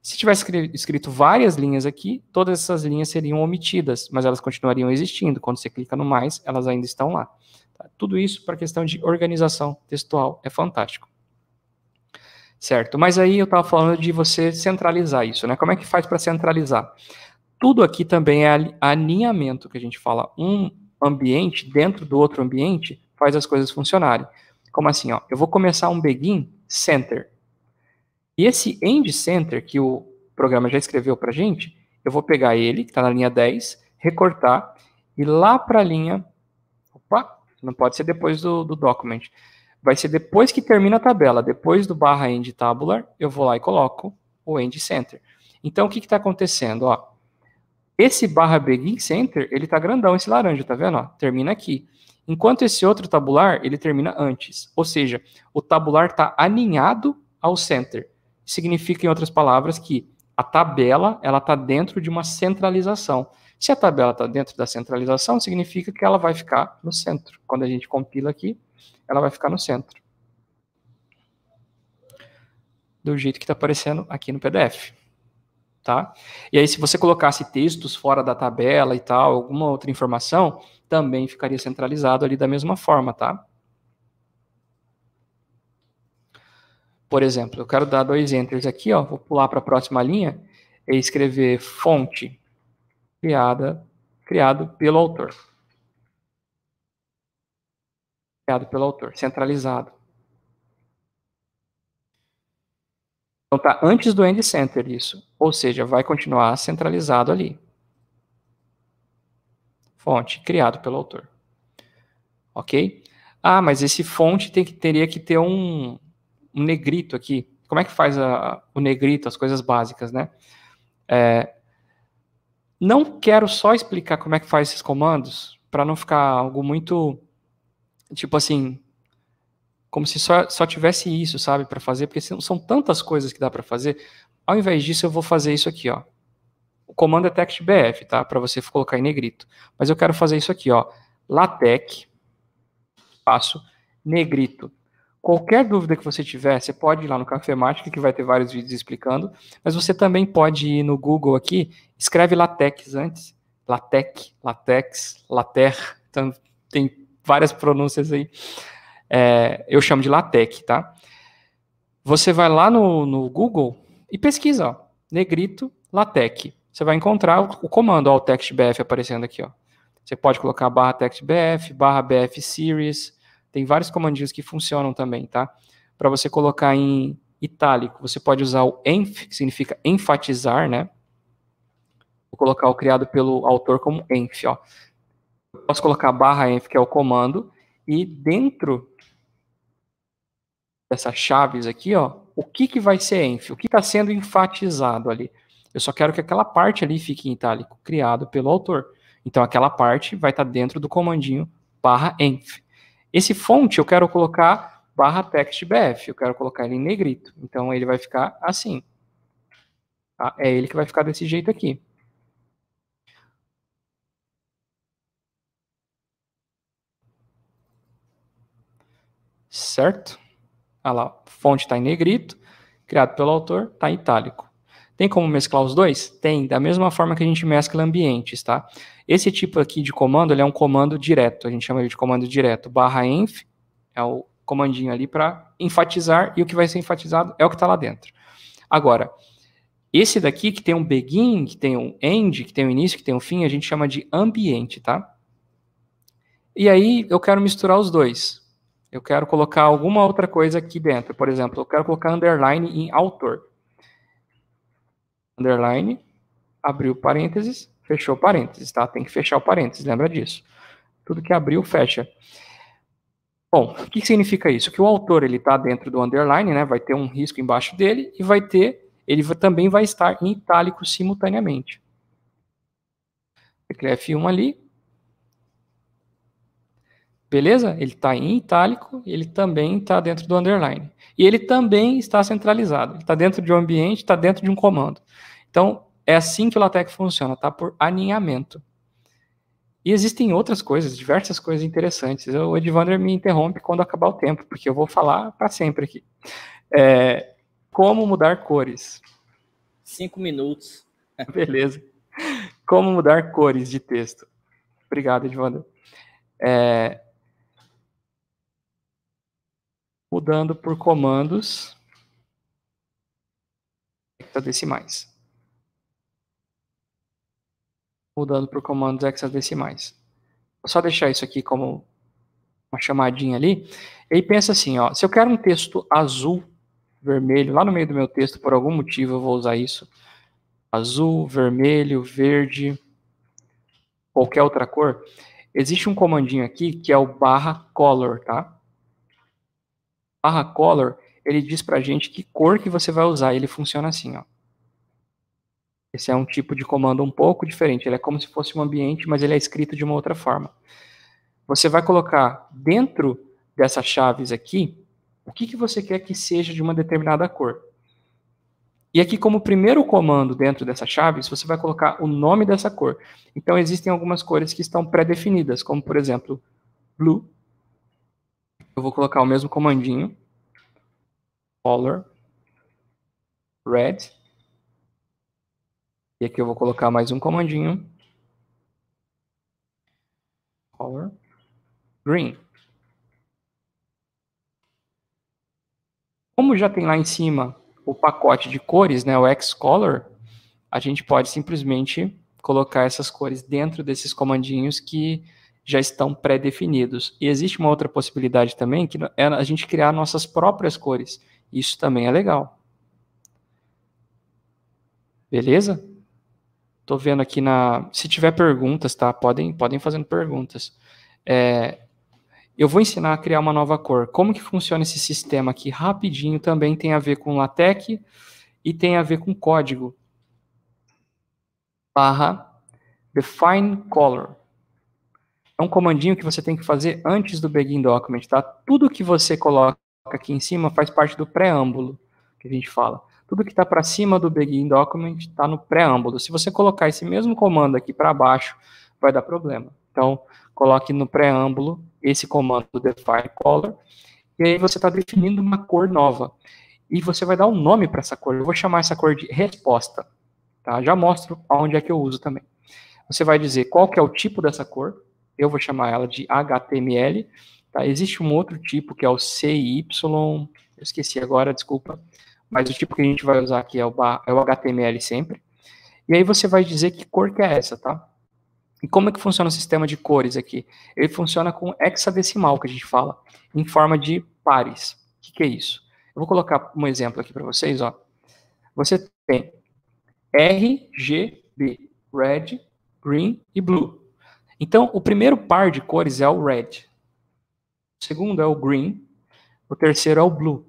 Speaker 2: Se tivesse escrito várias linhas aqui, todas essas linhas seriam omitidas, mas elas continuariam existindo. Quando você clica no mais, elas ainda estão lá. Tá? Tudo isso para a questão de organização textual é fantástico. Certo? Mas aí eu estava falando de você centralizar isso, né? Como é que faz para centralizar? Tudo aqui também é alinhamento que a gente fala. Um ambiente dentro do outro ambiente faz as coisas funcionarem. Como assim? Ó, eu vou começar um begin center. E esse end center que o programa já escreveu para gente, eu vou pegar ele, que está na linha 10, recortar e lá para a linha. Opa, não pode ser depois do, do document vai ser depois que termina a tabela, depois do barra end tabular, eu vou lá e coloco o end center. Então, o que está acontecendo? Ó, esse barra begin center, ele está grandão, esse laranja, tá vendo? Ó, termina aqui. Enquanto esse outro tabular, ele termina antes. Ou seja, o tabular está aninhado ao center. Significa, em outras palavras, que a tabela ela está dentro de uma centralização. Se a tabela está dentro da centralização, significa que ela vai ficar no centro. Quando a gente compila aqui, ela vai ficar no centro. Do jeito que está aparecendo aqui no PDF. Tá? E aí, se você colocasse textos fora da tabela e tal, alguma outra informação, também ficaria centralizado ali da mesma forma, tá? Por exemplo, eu quero dar dois enters aqui, ó, vou pular para a próxima linha e escrever fonte criada, criado pelo autor criado pelo autor, centralizado. Então tá antes do end center isso, ou seja, vai continuar centralizado ali. Fonte criado pelo autor. OK? Ah, mas esse fonte tem que teria que ter um, um negrito aqui. Como é que faz a, o negrito, as coisas básicas, né? É, não quero só explicar como é que faz esses comandos, para não ficar algo muito tipo assim, como se só, só tivesse isso, sabe, para fazer, porque são tantas coisas que dá para fazer. Ao invés disso, eu vou fazer isso aqui, ó. O comando é text.bf, tá? Para você colocar em negrito. Mas eu quero fazer isso aqui, ó. LaTeX, espaço, negrito. Qualquer dúvida que você tiver, você pode ir lá no Cafemática, que vai ter vários vídeos explicando, mas você também pode ir no Google aqui, escreve LaTeX antes. LaTeX, LaTeX, LaTeR, então, tem várias pronúncias aí. É, eu chamo de LaTeX, tá? Você vai lá no, no Google e pesquisa, ó, Negrito LaTeX. Você vai encontrar o, o comando, ó, o TextBF aparecendo aqui, ó. Você pode colocar barra TextBF, barra BF Series, tem vários comandinhos que funcionam também, tá? Para você colocar em itálico, você pode usar o enf, que significa enfatizar, né? Vou colocar o criado pelo autor como enf, ó posso colocar barra enf que é o comando, e dentro dessas chaves aqui, ó, o que, que vai ser enf, o que está sendo enfatizado ali. Eu só quero que aquela parte ali fique em itálico, criado pelo autor. Então, aquela parte vai estar tá dentro do comandinho barra enf. Esse fonte eu quero colocar barra textbf, eu quero colocar ele em negrito. Então, ele vai ficar assim. Tá? É ele que vai ficar desse jeito aqui. certo? Olha lá, fonte está em negrito, criado pelo autor, está em itálico. Tem como mesclar os dois? Tem, da mesma forma que a gente mescla ambientes, tá? Esse tipo aqui de comando, ele é um comando direto, a gente chama ele de comando direto, barra env, é o comandinho ali para enfatizar, e o que vai ser enfatizado é o que está lá dentro. Agora, esse daqui que tem um begin, que tem um end, que tem um início, que tem um fim, a gente chama de ambiente, tá? E aí eu quero misturar os dois. Eu quero colocar alguma outra coisa aqui dentro. Por exemplo, eu quero colocar underline em autor. Underline, abriu parênteses, fechou parênteses, tá? Tem que fechar o parênteses, lembra disso. Tudo que abriu, fecha. Bom, o que significa isso? Que o autor ele está dentro do underline, né? Vai ter um risco embaixo dele e vai ter, ele também vai estar em itálico simultaneamente. Tecla F1 ali, Beleza? Ele está em itálico, ele também está dentro do underline. E ele também está centralizado. Ele está dentro de um ambiente, está dentro de um comando. Então, é assim que o LaTeX funciona, tá? Por alinhamento. E existem outras coisas, diversas coisas interessantes. O Edvander me interrompe quando acabar o tempo, porque eu vou falar para sempre aqui. É, como mudar cores? Cinco minutos. Beleza. Como mudar cores de texto? Obrigado, Edvander. É, mudando por comandos hexadecimais. Mudando por comandos hexadecimais. Vou só deixar isso aqui como uma chamadinha ali. Ele pensa assim, ó, se eu quero um texto azul, vermelho, lá no meio do meu texto, por algum motivo eu vou usar isso. Azul, vermelho, verde, qualquer outra cor. Existe um comandinho aqui que é o barra color, tá? barra color, ele diz pra gente que cor que você vai usar. Ele funciona assim, ó. Esse é um tipo de comando um pouco diferente. Ele é como se fosse um ambiente, mas ele é escrito de uma outra forma. Você vai colocar dentro dessas chaves aqui o que, que você quer que seja de uma determinada cor. E aqui, como primeiro comando dentro dessa chave, você vai colocar o nome dessa cor. Então, existem algumas cores que estão pré-definidas, como, por exemplo, blue, eu vou colocar o mesmo comandinho. Color. Red. E aqui eu vou colocar mais um comandinho. Color. Green. Como já tem lá em cima o pacote de cores, né, o Xcolor, a gente pode simplesmente colocar essas cores dentro desses comandinhos que já estão pré-definidos. E existe uma outra possibilidade também, que é a gente criar nossas próprias cores. Isso também é legal. Beleza? Tô vendo aqui na. Se tiver perguntas, tá? Podem, podem fazendo perguntas. É... Eu vou ensinar a criar uma nova cor. Como que funciona esse sistema aqui? Rapidinho também tem a ver com LaTeX e tem a ver com código. Barra define color é um comandinho que você tem que fazer antes do begin document, tá? Tudo que você coloca aqui em cima faz parte do preâmbulo que a gente fala. Tudo que está para cima do begin document está no preâmbulo. Se você colocar esse mesmo comando aqui para baixo, vai dar problema. Então, coloque no preâmbulo esse comando define color e aí você está definindo uma cor nova. E você vai dar um nome para essa cor. Eu vou chamar essa cor de resposta. Tá? Já mostro aonde é que eu uso também. Você vai dizer qual que é o tipo dessa cor, eu vou chamar ela de HTML. Tá? Existe um outro tipo que é o CY, eu esqueci agora, desculpa, mas o tipo que a gente vai usar aqui é o, é o HTML sempre. E aí você vai dizer que cor que é essa, tá? E como é que funciona o sistema de cores aqui? Ele funciona com hexadecimal, que a gente fala, em forma de pares. O que, que é isso? Eu vou colocar um exemplo aqui para vocês, ó. Você tem R, G, B, red, green e blue. Então, o primeiro par de cores é o red. O segundo é o green. O terceiro é o blue.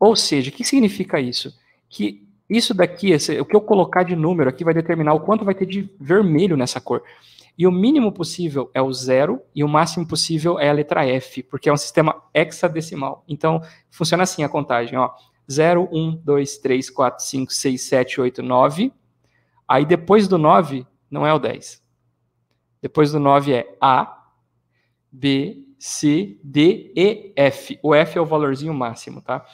Speaker 2: Ou seja, o que significa isso? Que isso daqui, esse, o que eu colocar de número aqui vai determinar o quanto vai ter de vermelho nessa cor. E o mínimo possível é o zero e o máximo possível é a letra F, porque é um sistema hexadecimal. Então, funciona assim a contagem, ó. 0, 1, 2, 3, 4, 5, 6, 7, 8, 9. Aí depois do 9, não é o 10. Depois do 9 é A, B, C, D, E, F. O F é o valorzinho máximo, tá?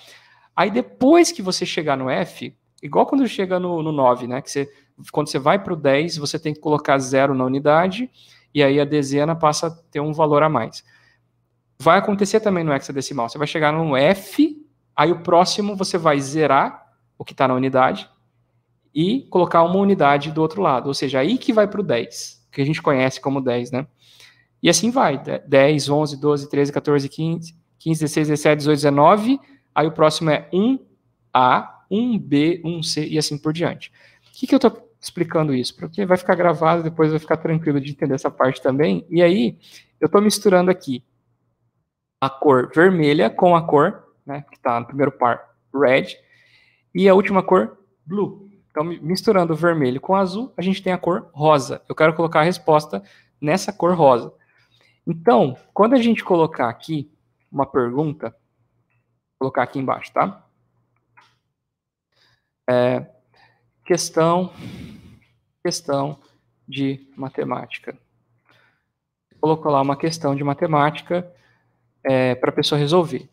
Speaker 2: Aí depois que você chegar no F, igual quando chega no, no 9, né? Que você, quando você vai para o 10, você tem que colocar zero na unidade, e aí a dezena passa a ter um valor a mais. Vai acontecer também no hexadecimal. Você vai chegar no F, aí o próximo você vai zerar o que está na unidade e colocar uma unidade do outro lado. Ou seja, aí que vai para o 10 que a gente conhece como 10, né? E assim vai, 10, 11, 12, 13, 14, 15, 15, 16, 17, 18, 19, aí o próximo é 1A, 1B, 1C e assim por diante. O que, que eu estou explicando isso? Porque vai ficar gravado, depois vai ficar tranquilo de entender essa parte também. E aí, eu estou misturando aqui a cor vermelha com a cor, né, que está no primeiro par, red, e a última cor, blue. Então, misturando o vermelho com o azul, a gente tem a cor rosa. Eu quero colocar a resposta nessa cor rosa. Então, quando a gente colocar aqui uma pergunta, vou colocar aqui embaixo, tá? É, questão, questão de matemática. Colocou lá uma questão de matemática é, para a pessoa resolver.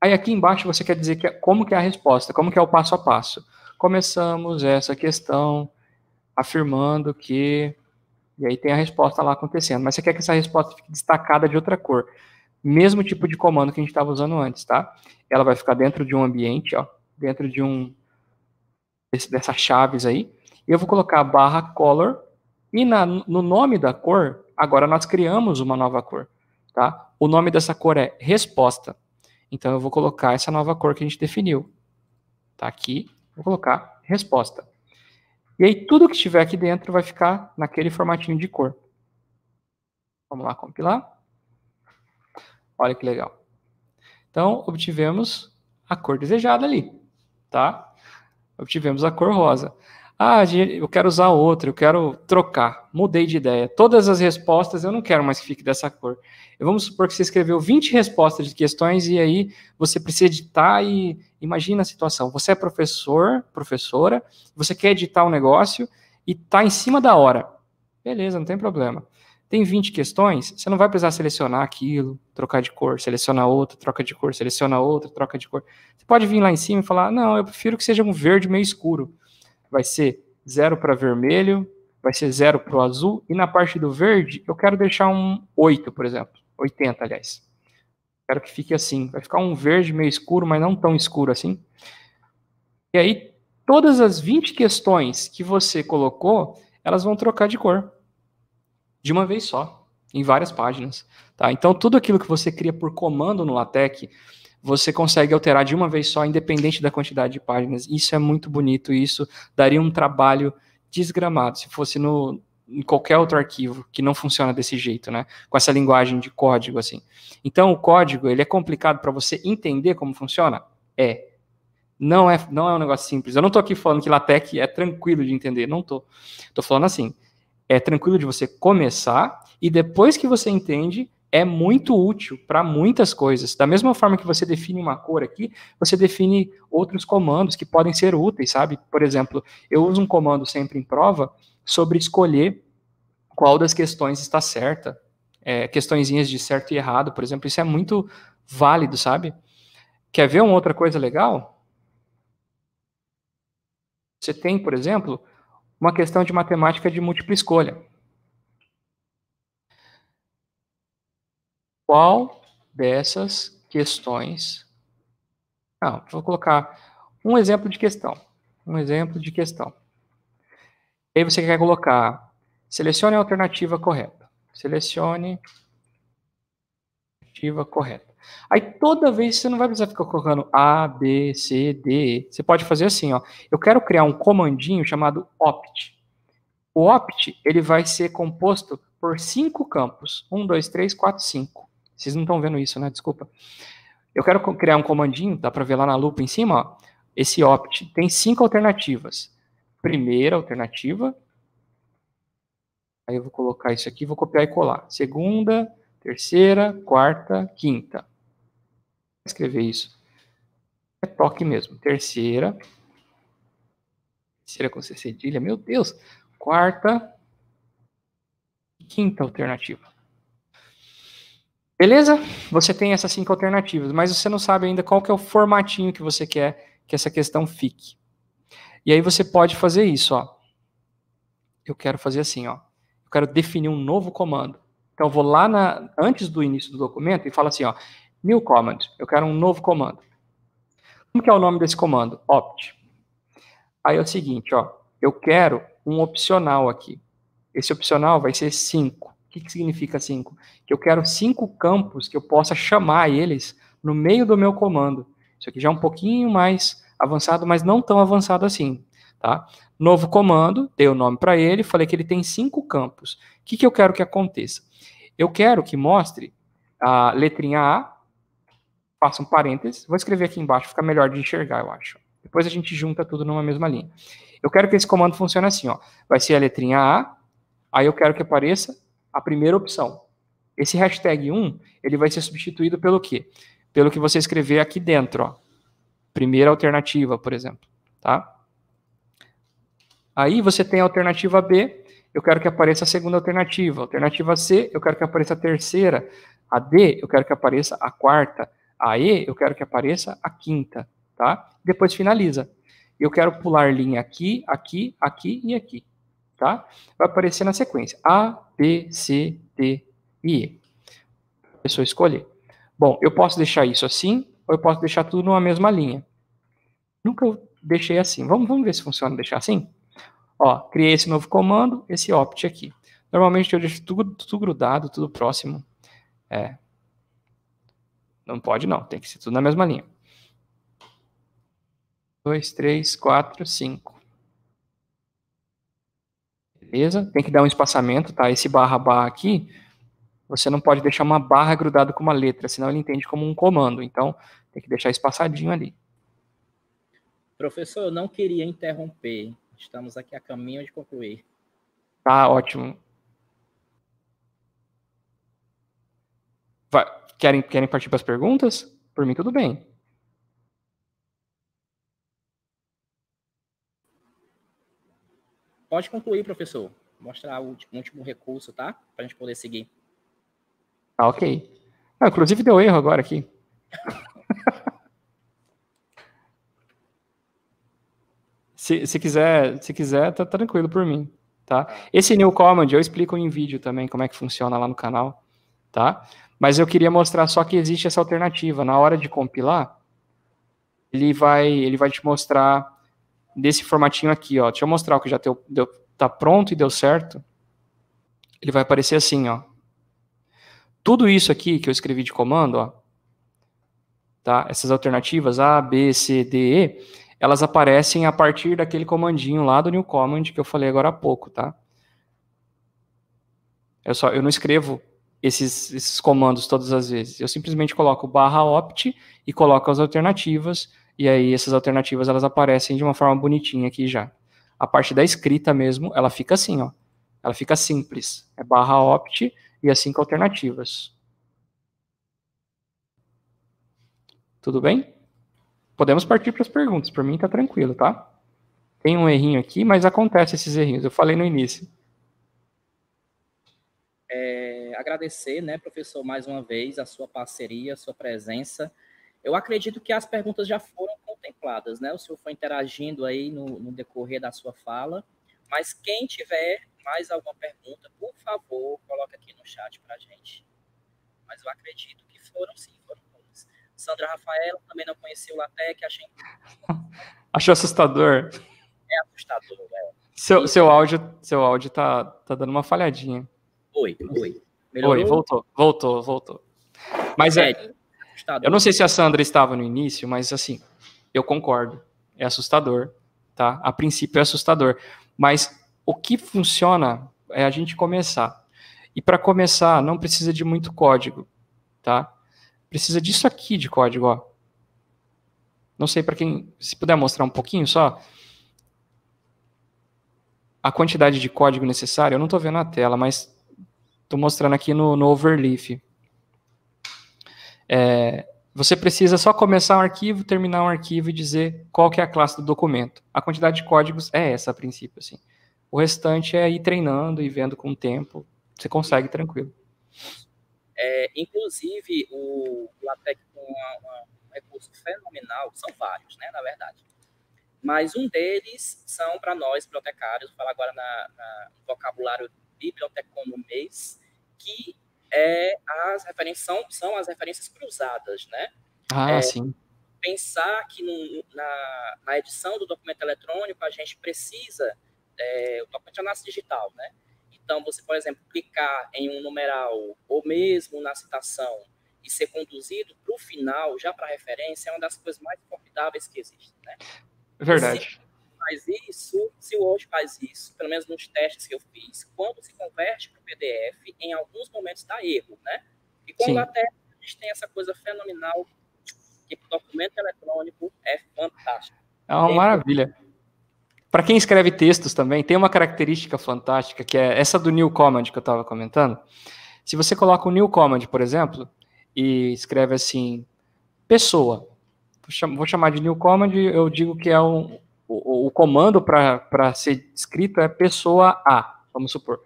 Speaker 2: Aí aqui embaixo você quer dizer que, é, como que é a resposta, como que é o passo a passo começamos essa questão afirmando que. E aí tem a resposta lá acontecendo. Mas você quer que essa resposta fique destacada de outra cor. Mesmo tipo de comando que a gente estava usando antes, tá? Ela vai ficar dentro de um ambiente, ó, dentro de um dessas chaves aí. Eu vou colocar barra color e na, no nome da cor, agora nós criamos uma nova cor, tá? O nome dessa cor é resposta. Então eu vou colocar essa nova cor que a gente definiu. Tá aqui, Vou colocar resposta. E aí tudo que estiver aqui dentro vai ficar naquele formatinho de cor. Vamos lá compilar. Olha que legal. Então, obtivemos a cor desejada ali, tá? Obtivemos a cor rosa. Ah, eu quero usar outra, eu quero trocar. Mudei de ideia. Todas as respostas eu não quero mais que fique dessa cor. Eu vamos supor que você escreveu 20 respostas de questões e aí você precisa editar e Imagina a situação: você é professor, professora, você quer editar um negócio e tá em cima da hora. Beleza, não tem problema. Tem 20 questões, você não vai precisar selecionar aquilo, trocar de cor, seleciona outra, troca de cor, seleciona outra, troca de cor. Você pode vir lá em cima e falar: não, eu prefiro que seja um verde meio escuro. Vai ser zero para vermelho, vai ser zero para o azul, e na parte do verde eu quero deixar um 8, por exemplo, 80, aliás. Quero que fique assim. Vai ficar um verde meio escuro, mas não tão escuro assim. E aí, todas as 20 questões que você colocou, elas vão trocar de cor. De uma vez só, em várias páginas. Tá? Então, tudo aquilo que você cria por comando no LaTeX, você consegue alterar de uma vez só, independente da quantidade de páginas. Isso é muito bonito e isso daria um trabalho desgramado. Se fosse no, em qualquer outro arquivo que não funciona desse jeito, né? Com essa linguagem de código assim. Então o código ele é complicado para você entender como funciona. É. Não é não é um negócio simples. Eu não estou aqui falando que LaTeX é tranquilo de entender. Não estou. Estou falando assim. É tranquilo de você começar e depois que você entende é muito útil para muitas coisas. Da mesma forma que você define uma cor aqui, você define outros comandos que podem ser úteis, sabe? Por exemplo, eu uso um comando sempre em prova sobre escolher qual das questões está certa, é, questõezinhas de certo e errado, por exemplo. Isso é muito válido, sabe? Quer ver uma outra coisa legal? Você tem, por exemplo, uma questão de matemática de múltipla escolha. qual dessas questões. Não, vou colocar um exemplo de questão. Um exemplo de questão. Aí você quer colocar, selecione a alternativa correta. Selecione a alternativa correta. Aí toda vez você não vai precisar ficar colocando A, B, C, D. Você pode fazer assim, ó. Eu quero criar um comandinho chamado opt. O opt, ele vai ser composto por cinco campos. Um, dois, três, quatro, cinco. Vocês não estão vendo isso, né? Desculpa. Eu quero criar um comandinho, dá para ver lá na lupa em cima, ó, esse opt. Tem cinco alternativas. Primeira alternativa, aí eu vou colocar isso aqui, vou copiar e colar. Segunda, terceira, quarta, quinta. Vou escrever isso. É toque mesmo. Terceira, terceira com C cedilha, meu Deus. Quarta, quinta alternativa. Beleza? Você tem essas cinco alternativas, mas você não sabe ainda qual que é o formatinho que você quer que essa questão fique. E aí você pode fazer isso, ó. Eu quero fazer assim, ó. Eu quero definir um novo comando. Então eu vou lá na, antes do início do documento e falo assim, ó, new command. Eu quero um novo comando. Como que é o nome desse comando? Opt. Aí é o seguinte, ó, eu quero um opcional aqui. Esse opcional vai ser 5. O que, que significa 5? Que eu quero cinco campos que eu possa chamar eles no meio do meu comando. Isso aqui já é um pouquinho mais avançado, mas não tão avançado assim. Tá? Novo comando, dei o nome para ele, falei que ele tem cinco campos. O que, que eu quero que aconteça? Eu quero que mostre a letrinha A, faça um parênteses, vou escrever aqui embaixo, fica melhor de enxergar, eu acho. Depois a gente junta tudo numa mesma linha. Eu quero que esse comando funcione assim, ó. Vai ser a letrinha A, aí eu quero que apareça a primeira opção. Esse hashtag 1, ele vai ser substituído pelo quê? Pelo que você escrever aqui dentro, ó. Primeira alternativa, por exemplo, tá? Aí você tem a alternativa B, eu quero que apareça a segunda alternativa. Alternativa C, eu quero que apareça a terceira. A D, eu quero que apareça a quarta. A E, eu quero que apareça a quinta, tá? Depois finaliza. Eu quero pular linha aqui, aqui, aqui e aqui, tá? Vai aparecer na sequência. A, B, C, D e A pessoa escolher. Bom, eu posso deixar isso assim, ou eu posso deixar tudo numa mesma linha. Nunca eu deixei assim. Vamos, vamos ver se funciona deixar assim? Ó, criei esse novo comando, esse opt aqui. Normalmente eu deixo tudo, tudo grudado, tudo próximo. É. Não pode não, tem que ser tudo na mesma linha. 2, 3, 4, 5. Beleza? Tem que dar um espaçamento, tá? Esse barra barra aqui, você não pode deixar uma barra grudada com uma letra, senão ele entende como um comando. Então, tem que deixar espaçadinho ali.
Speaker 1: Professor, eu não queria interromper. Estamos aqui a caminho de concluir.
Speaker 2: Tá, ótimo. Vai, querem, querem partir para as perguntas? Por mim, tudo bem. Pode concluir, professor. Mostrar
Speaker 1: o último recurso, tá? Para a gente poder seguir.
Speaker 2: Ah, ok. Ah, inclusive deu erro agora aqui. se, se quiser, se quiser, tá tranquilo por mim, tá? Ah. Esse new command eu explico em vídeo também como é que funciona lá no canal, tá? Mas eu queria mostrar só que existe essa alternativa. Na hora de compilar, ele vai, ele vai te mostrar desse formatinho aqui, ó. Deixa eu mostrar o que já deu, deu, tá pronto e deu certo. Ele vai aparecer assim, ó. Tudo isso aqui que eu escrevi de comando, ó, tá? Essas alternativas A, B, C, D, E, elas aparecem a partir daquele comandinho lá do new command que eu falei agora há pouco, tá? Eu só eu não escrevo esses, esses comandos todas as vezes. Eu simplesmente coloco barra opt e coloco as alternativas e aí essas alternativas elas aparecem de uma forma bonitinha aqui já. A parte da escrita mesmo, ela fica assim, ó. Ela fica simples. É barra opt e as cinco alternativas. Tudo bem? Podemos partir para as perguntas. Para mim está tranquilo, tá? Tem um errinho aqui, mas acontece esses errinhos. Eu falei no início.
Speaker 1: É, agradecer, né, professor, mais uma vez a sua parceria, a sua presença. Eu acredito que as perguntas já foram contempladas, né? O senhor foi interagindo aí no, no decorrer da sua fala, mas quem tiver mais alguma pergunta, por favor, coloca aqui no chat para gente. Mas eu acredito que foram sim, foram todas. Sandra Rafaela também não conheceu o LaTeX, achei...
Speaker 2: Achou assustador? É assustador, é. Seu, seu áudio, seu áudio tá, tá dando uma falhadinha. Oi, oi. Melhorou? Oi, voltou, voltou, voltou. Mas é, é Assustador. Eu não sei se a Sandra estava no início, mas assim, eu concordo. É assustador, tá? A princípio é assustador. Mas o que funciona é a gente começar. E para começar, não precisa de muito código, tá? Precisa disso aqui de código, ó. Não sei para quem, se puder mostrar um pouquinho só a quantidade de código necessário, eu não estou vendo na tela, mas estou mostrando aqui no, no Overleaf. É, você precisa só começar um arquivo, terminar um arquivo e dizer qual que é a classe do documento. A quantidade de códigos é essa a princípio, assim. O restante é ir treinando e vendo com o tempo. Você consegue tranquilo.
Speaker 1: É, inclusive, o LaTeX tem um recurso fenomenal, são vários, né, na verdade. Mas um deles são para nós, bibliotecários, vou falar agora na, vocabulário biblioteconomês, que é as referências são, são as referências cruzadas, né? Ah, é, sim. Pensar que no, na, na, edição do documento eletrônico a gente precisa é, o documento é nasce digital, né? Então você, por exemplo, clicar em um numeral ou mesmo na citação e ser conduzido para o final já para referência é uma das coisas mais formidáveis que existe, né?
Speaker 2: Verdade. Se,
Speaker 1: faz isso, se o Word faz isso, pelo menos nos testes que eu fiz, quando se converte para o PDF, em alguns momentos dá erro, né? E com o LaTeX a gente tem essa coisa fenomenal que o documento eletrônico é fantástico. É uma
Speaker 2: maravilha. Para quem escreve textos também, tem uma característica fantástica, que é essa do new command que eu estava comentando. Se você coloca o new command, por exemplo, e escreve assim, pessoa, vou chamar de new command, eu digo que é um, o, o comando para ser escrito é pessoa A, vamos supor.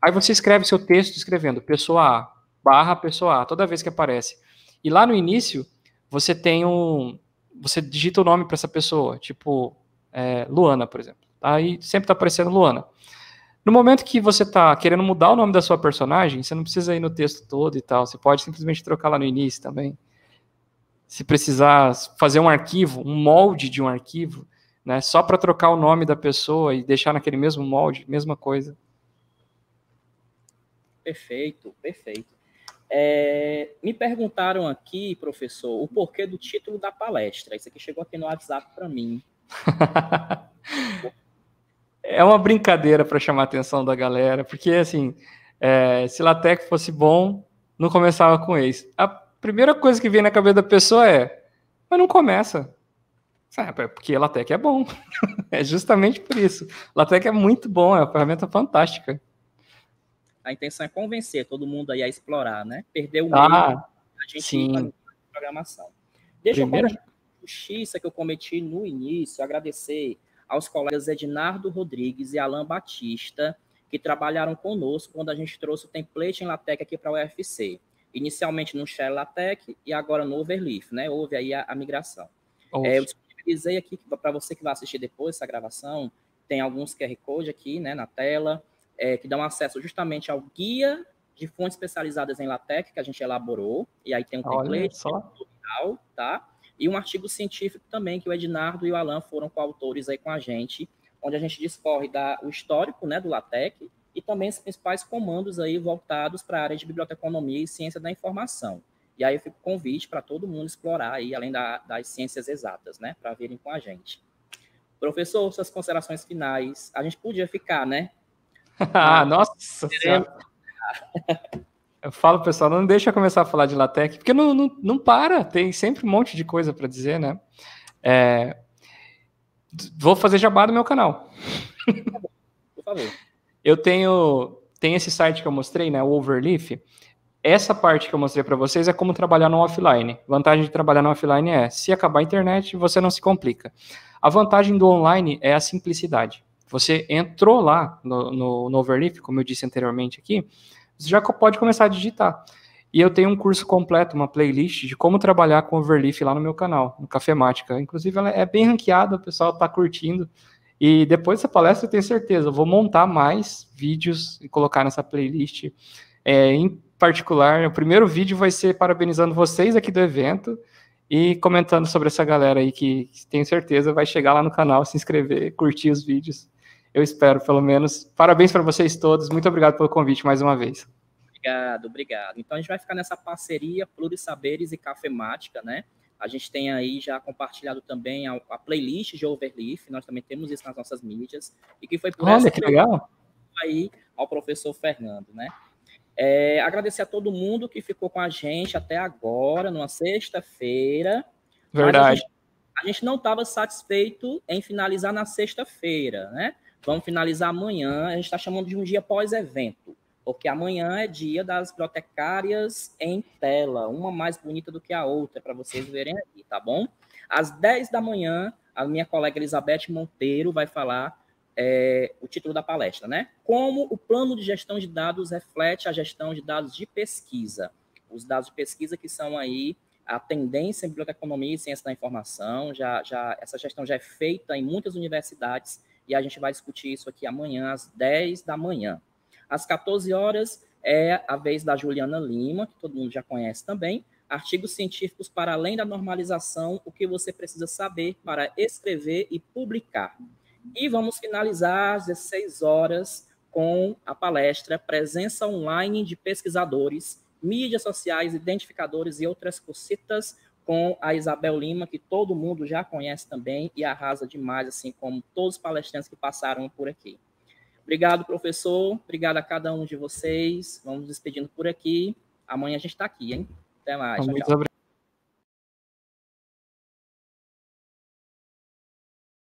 Speaker 2: Aí você escreve seu texto escrevendo pessoa A, barra pessoa A, toda vez que aparece. E lá no início, você tem um. Você digita o nome para essa pessoa, tipo é, Luana, por exemplo. Aí tá? sempre está aparecendo Luana. No momento que você está querendo mudar o nome da sua personagem, você não precisa ir no texto todo e tal. Você pode simplesmente trocar lá no início também. Se precisar fazer um arquivo, um molde de um arquivo, né? Só para trocar o nome da pessoa e deixar naquele mesmo molde, mesma coisa.
Speaker 1: Perfeito, perfeito. É, me perguntaram aqui, professor, o porquê do título da palestra. Isso aqui chegou aqui no WhatsApp para mim.
Speaker 2: é uma brincadeira para chamar a atenção da galera, porque assim, é, se LaTeX fosse bom, não começava com esse. A primeira coisa que vem na cabeça da pessoa é, mas não começa. Ah, é Porque LaTeX é bom. é justamente por isso. LaTeX é muito bom, é uma ferramenta fantástica.
Speaker 1: A intenção é convencer todo mundo aí a explorar, né? Perder o ah, medo, ah, a gente sim. programação. Deixa Primeiro... eu justiça que eu cometi no início, agradecer aos colegas Ednardo Rodrigues e Alain Batista, que trabalharam conosco quando a gente trouxe o template em LaTeX aqui para o UFC. Inicialmente no Shell LaTeX e agora no Overleaf, né? Houve aí a, a migração. É, eu disponibilizei aqui para você que vai assistir depois essa gravação, tem alguns QR Code aqui né, na tela, é, que dão acesso justamente ao guia de fontes especializadas em LaTeX que a gente elaborou, e aí tem um template tutorial, tá? E um artigo científico também que o Ednardo e o Alan foram coautores aí com a gente, onde a gente discorre da, o histórico né, do LaTeX e também os principais comandos aí voltados para a área de biblioteconomia e ciência da informação. E aí fica o convite para todo mundo explorar aí, além da, das ciências exatas, né? Para virem com a gente. Professor, suas considerações finais. A gente podia ficar, né?
Speaker 2: ah, nossa! Eu falo, pessoal, não deixa eu começar a falar de LaTeX, porque não, não, não para, tem sempre um monte de coisa para dizer, né? É... Vou fazer jabá do meu canal. Tá por favor. Eu tenho, tenho esse site que eu mostrei, né, o Overleaf, essa parte que eu mostrei para vocês é como trabalhar no offline. Vantagem de trabalhar no offline é, se acabar a internet, você não se complica. A vantagem do online é a simplicidade. Você entrou lá no, no, no Overleaf, como eu disse anteriormente aqui, você já pode começar a digitar. E eu tenho um curso completo, uma playlist de como trabalhar com Overleaf lá no meu canal, no Cafemática. Inclusive, ela é bem ranqueada, o pessoal está curtindo. E depois dessa palestra, eu tenho certeza, eu vou montar mais vídeos e colocar nessa playlist. É, particular. Né? O primeiro vídeo vai ser parabenizando vocês aqui do evento e comentando sobre essa galera aí que, que tenho certeza vai chegar lá no canal, se inscrever, curtir os vídeos. Eu espero, pelo menos. Parabéns para vocês todos. Muito obrigado pelo convite mais uma vez.
Speaker 1: Obrigado, obrigado. Então a gente vai ficar nessa parceria Plurisaberes e Cafemática, né? A gente tem aí já compartilhado também a, a, playlist de Overleaf, nós também temos isso nas nossas mídias, e que foi por Olha, essa que legal. aí ao professor Fernando, né? É, agradecer a todo mundo que ficou com a gente até agora, numa sexta-feira. Verdade. A gente, não estava satisfeito em finalizar na sexta-feira, né? Vamos finalizar amanhã. A gente está chamando de um dia pós-evento, porque amanhã é dia das bibliotecárias em tela, uma mais bonita do que a outra, para vocês verem aí, tá bom? Às 10 da manhã, a minha colega Elizabeth Monteiro vai falar é, o título da palestra, né? Como o plano de gestão de dados reflete a gestão de dados de pesquisa. Os dados de pesquisa que são aí a tendência em biblioteconomia e ciência da informação, já, já, essa gestão já é feita em muitas universidades e a gente vai discutir isso aqui amanhã às 10 da manhã. Às 14 horas é a vez da Juliana Lima, que todo mundo já conhece também, artigos científicos para além da normalização, o que você precisa saber para escrever e publicar. E vamos finalizar às 16 horas com a palestra Presença Online de Pesquisadores, Mídias Sociais, Identificadores e Outras cositas com a Isabel Lima, que todo mundo já conhece também e arrasa demais, assim como todos os palestrantes que passaram por aqui. Obrigado, professor. Obrigado a cada um de vocês. Vamos despedindo por aqui. Amanhã a gente está aqui, hein? Até mais. Muito então,
Speaker 2: tchau, tchau.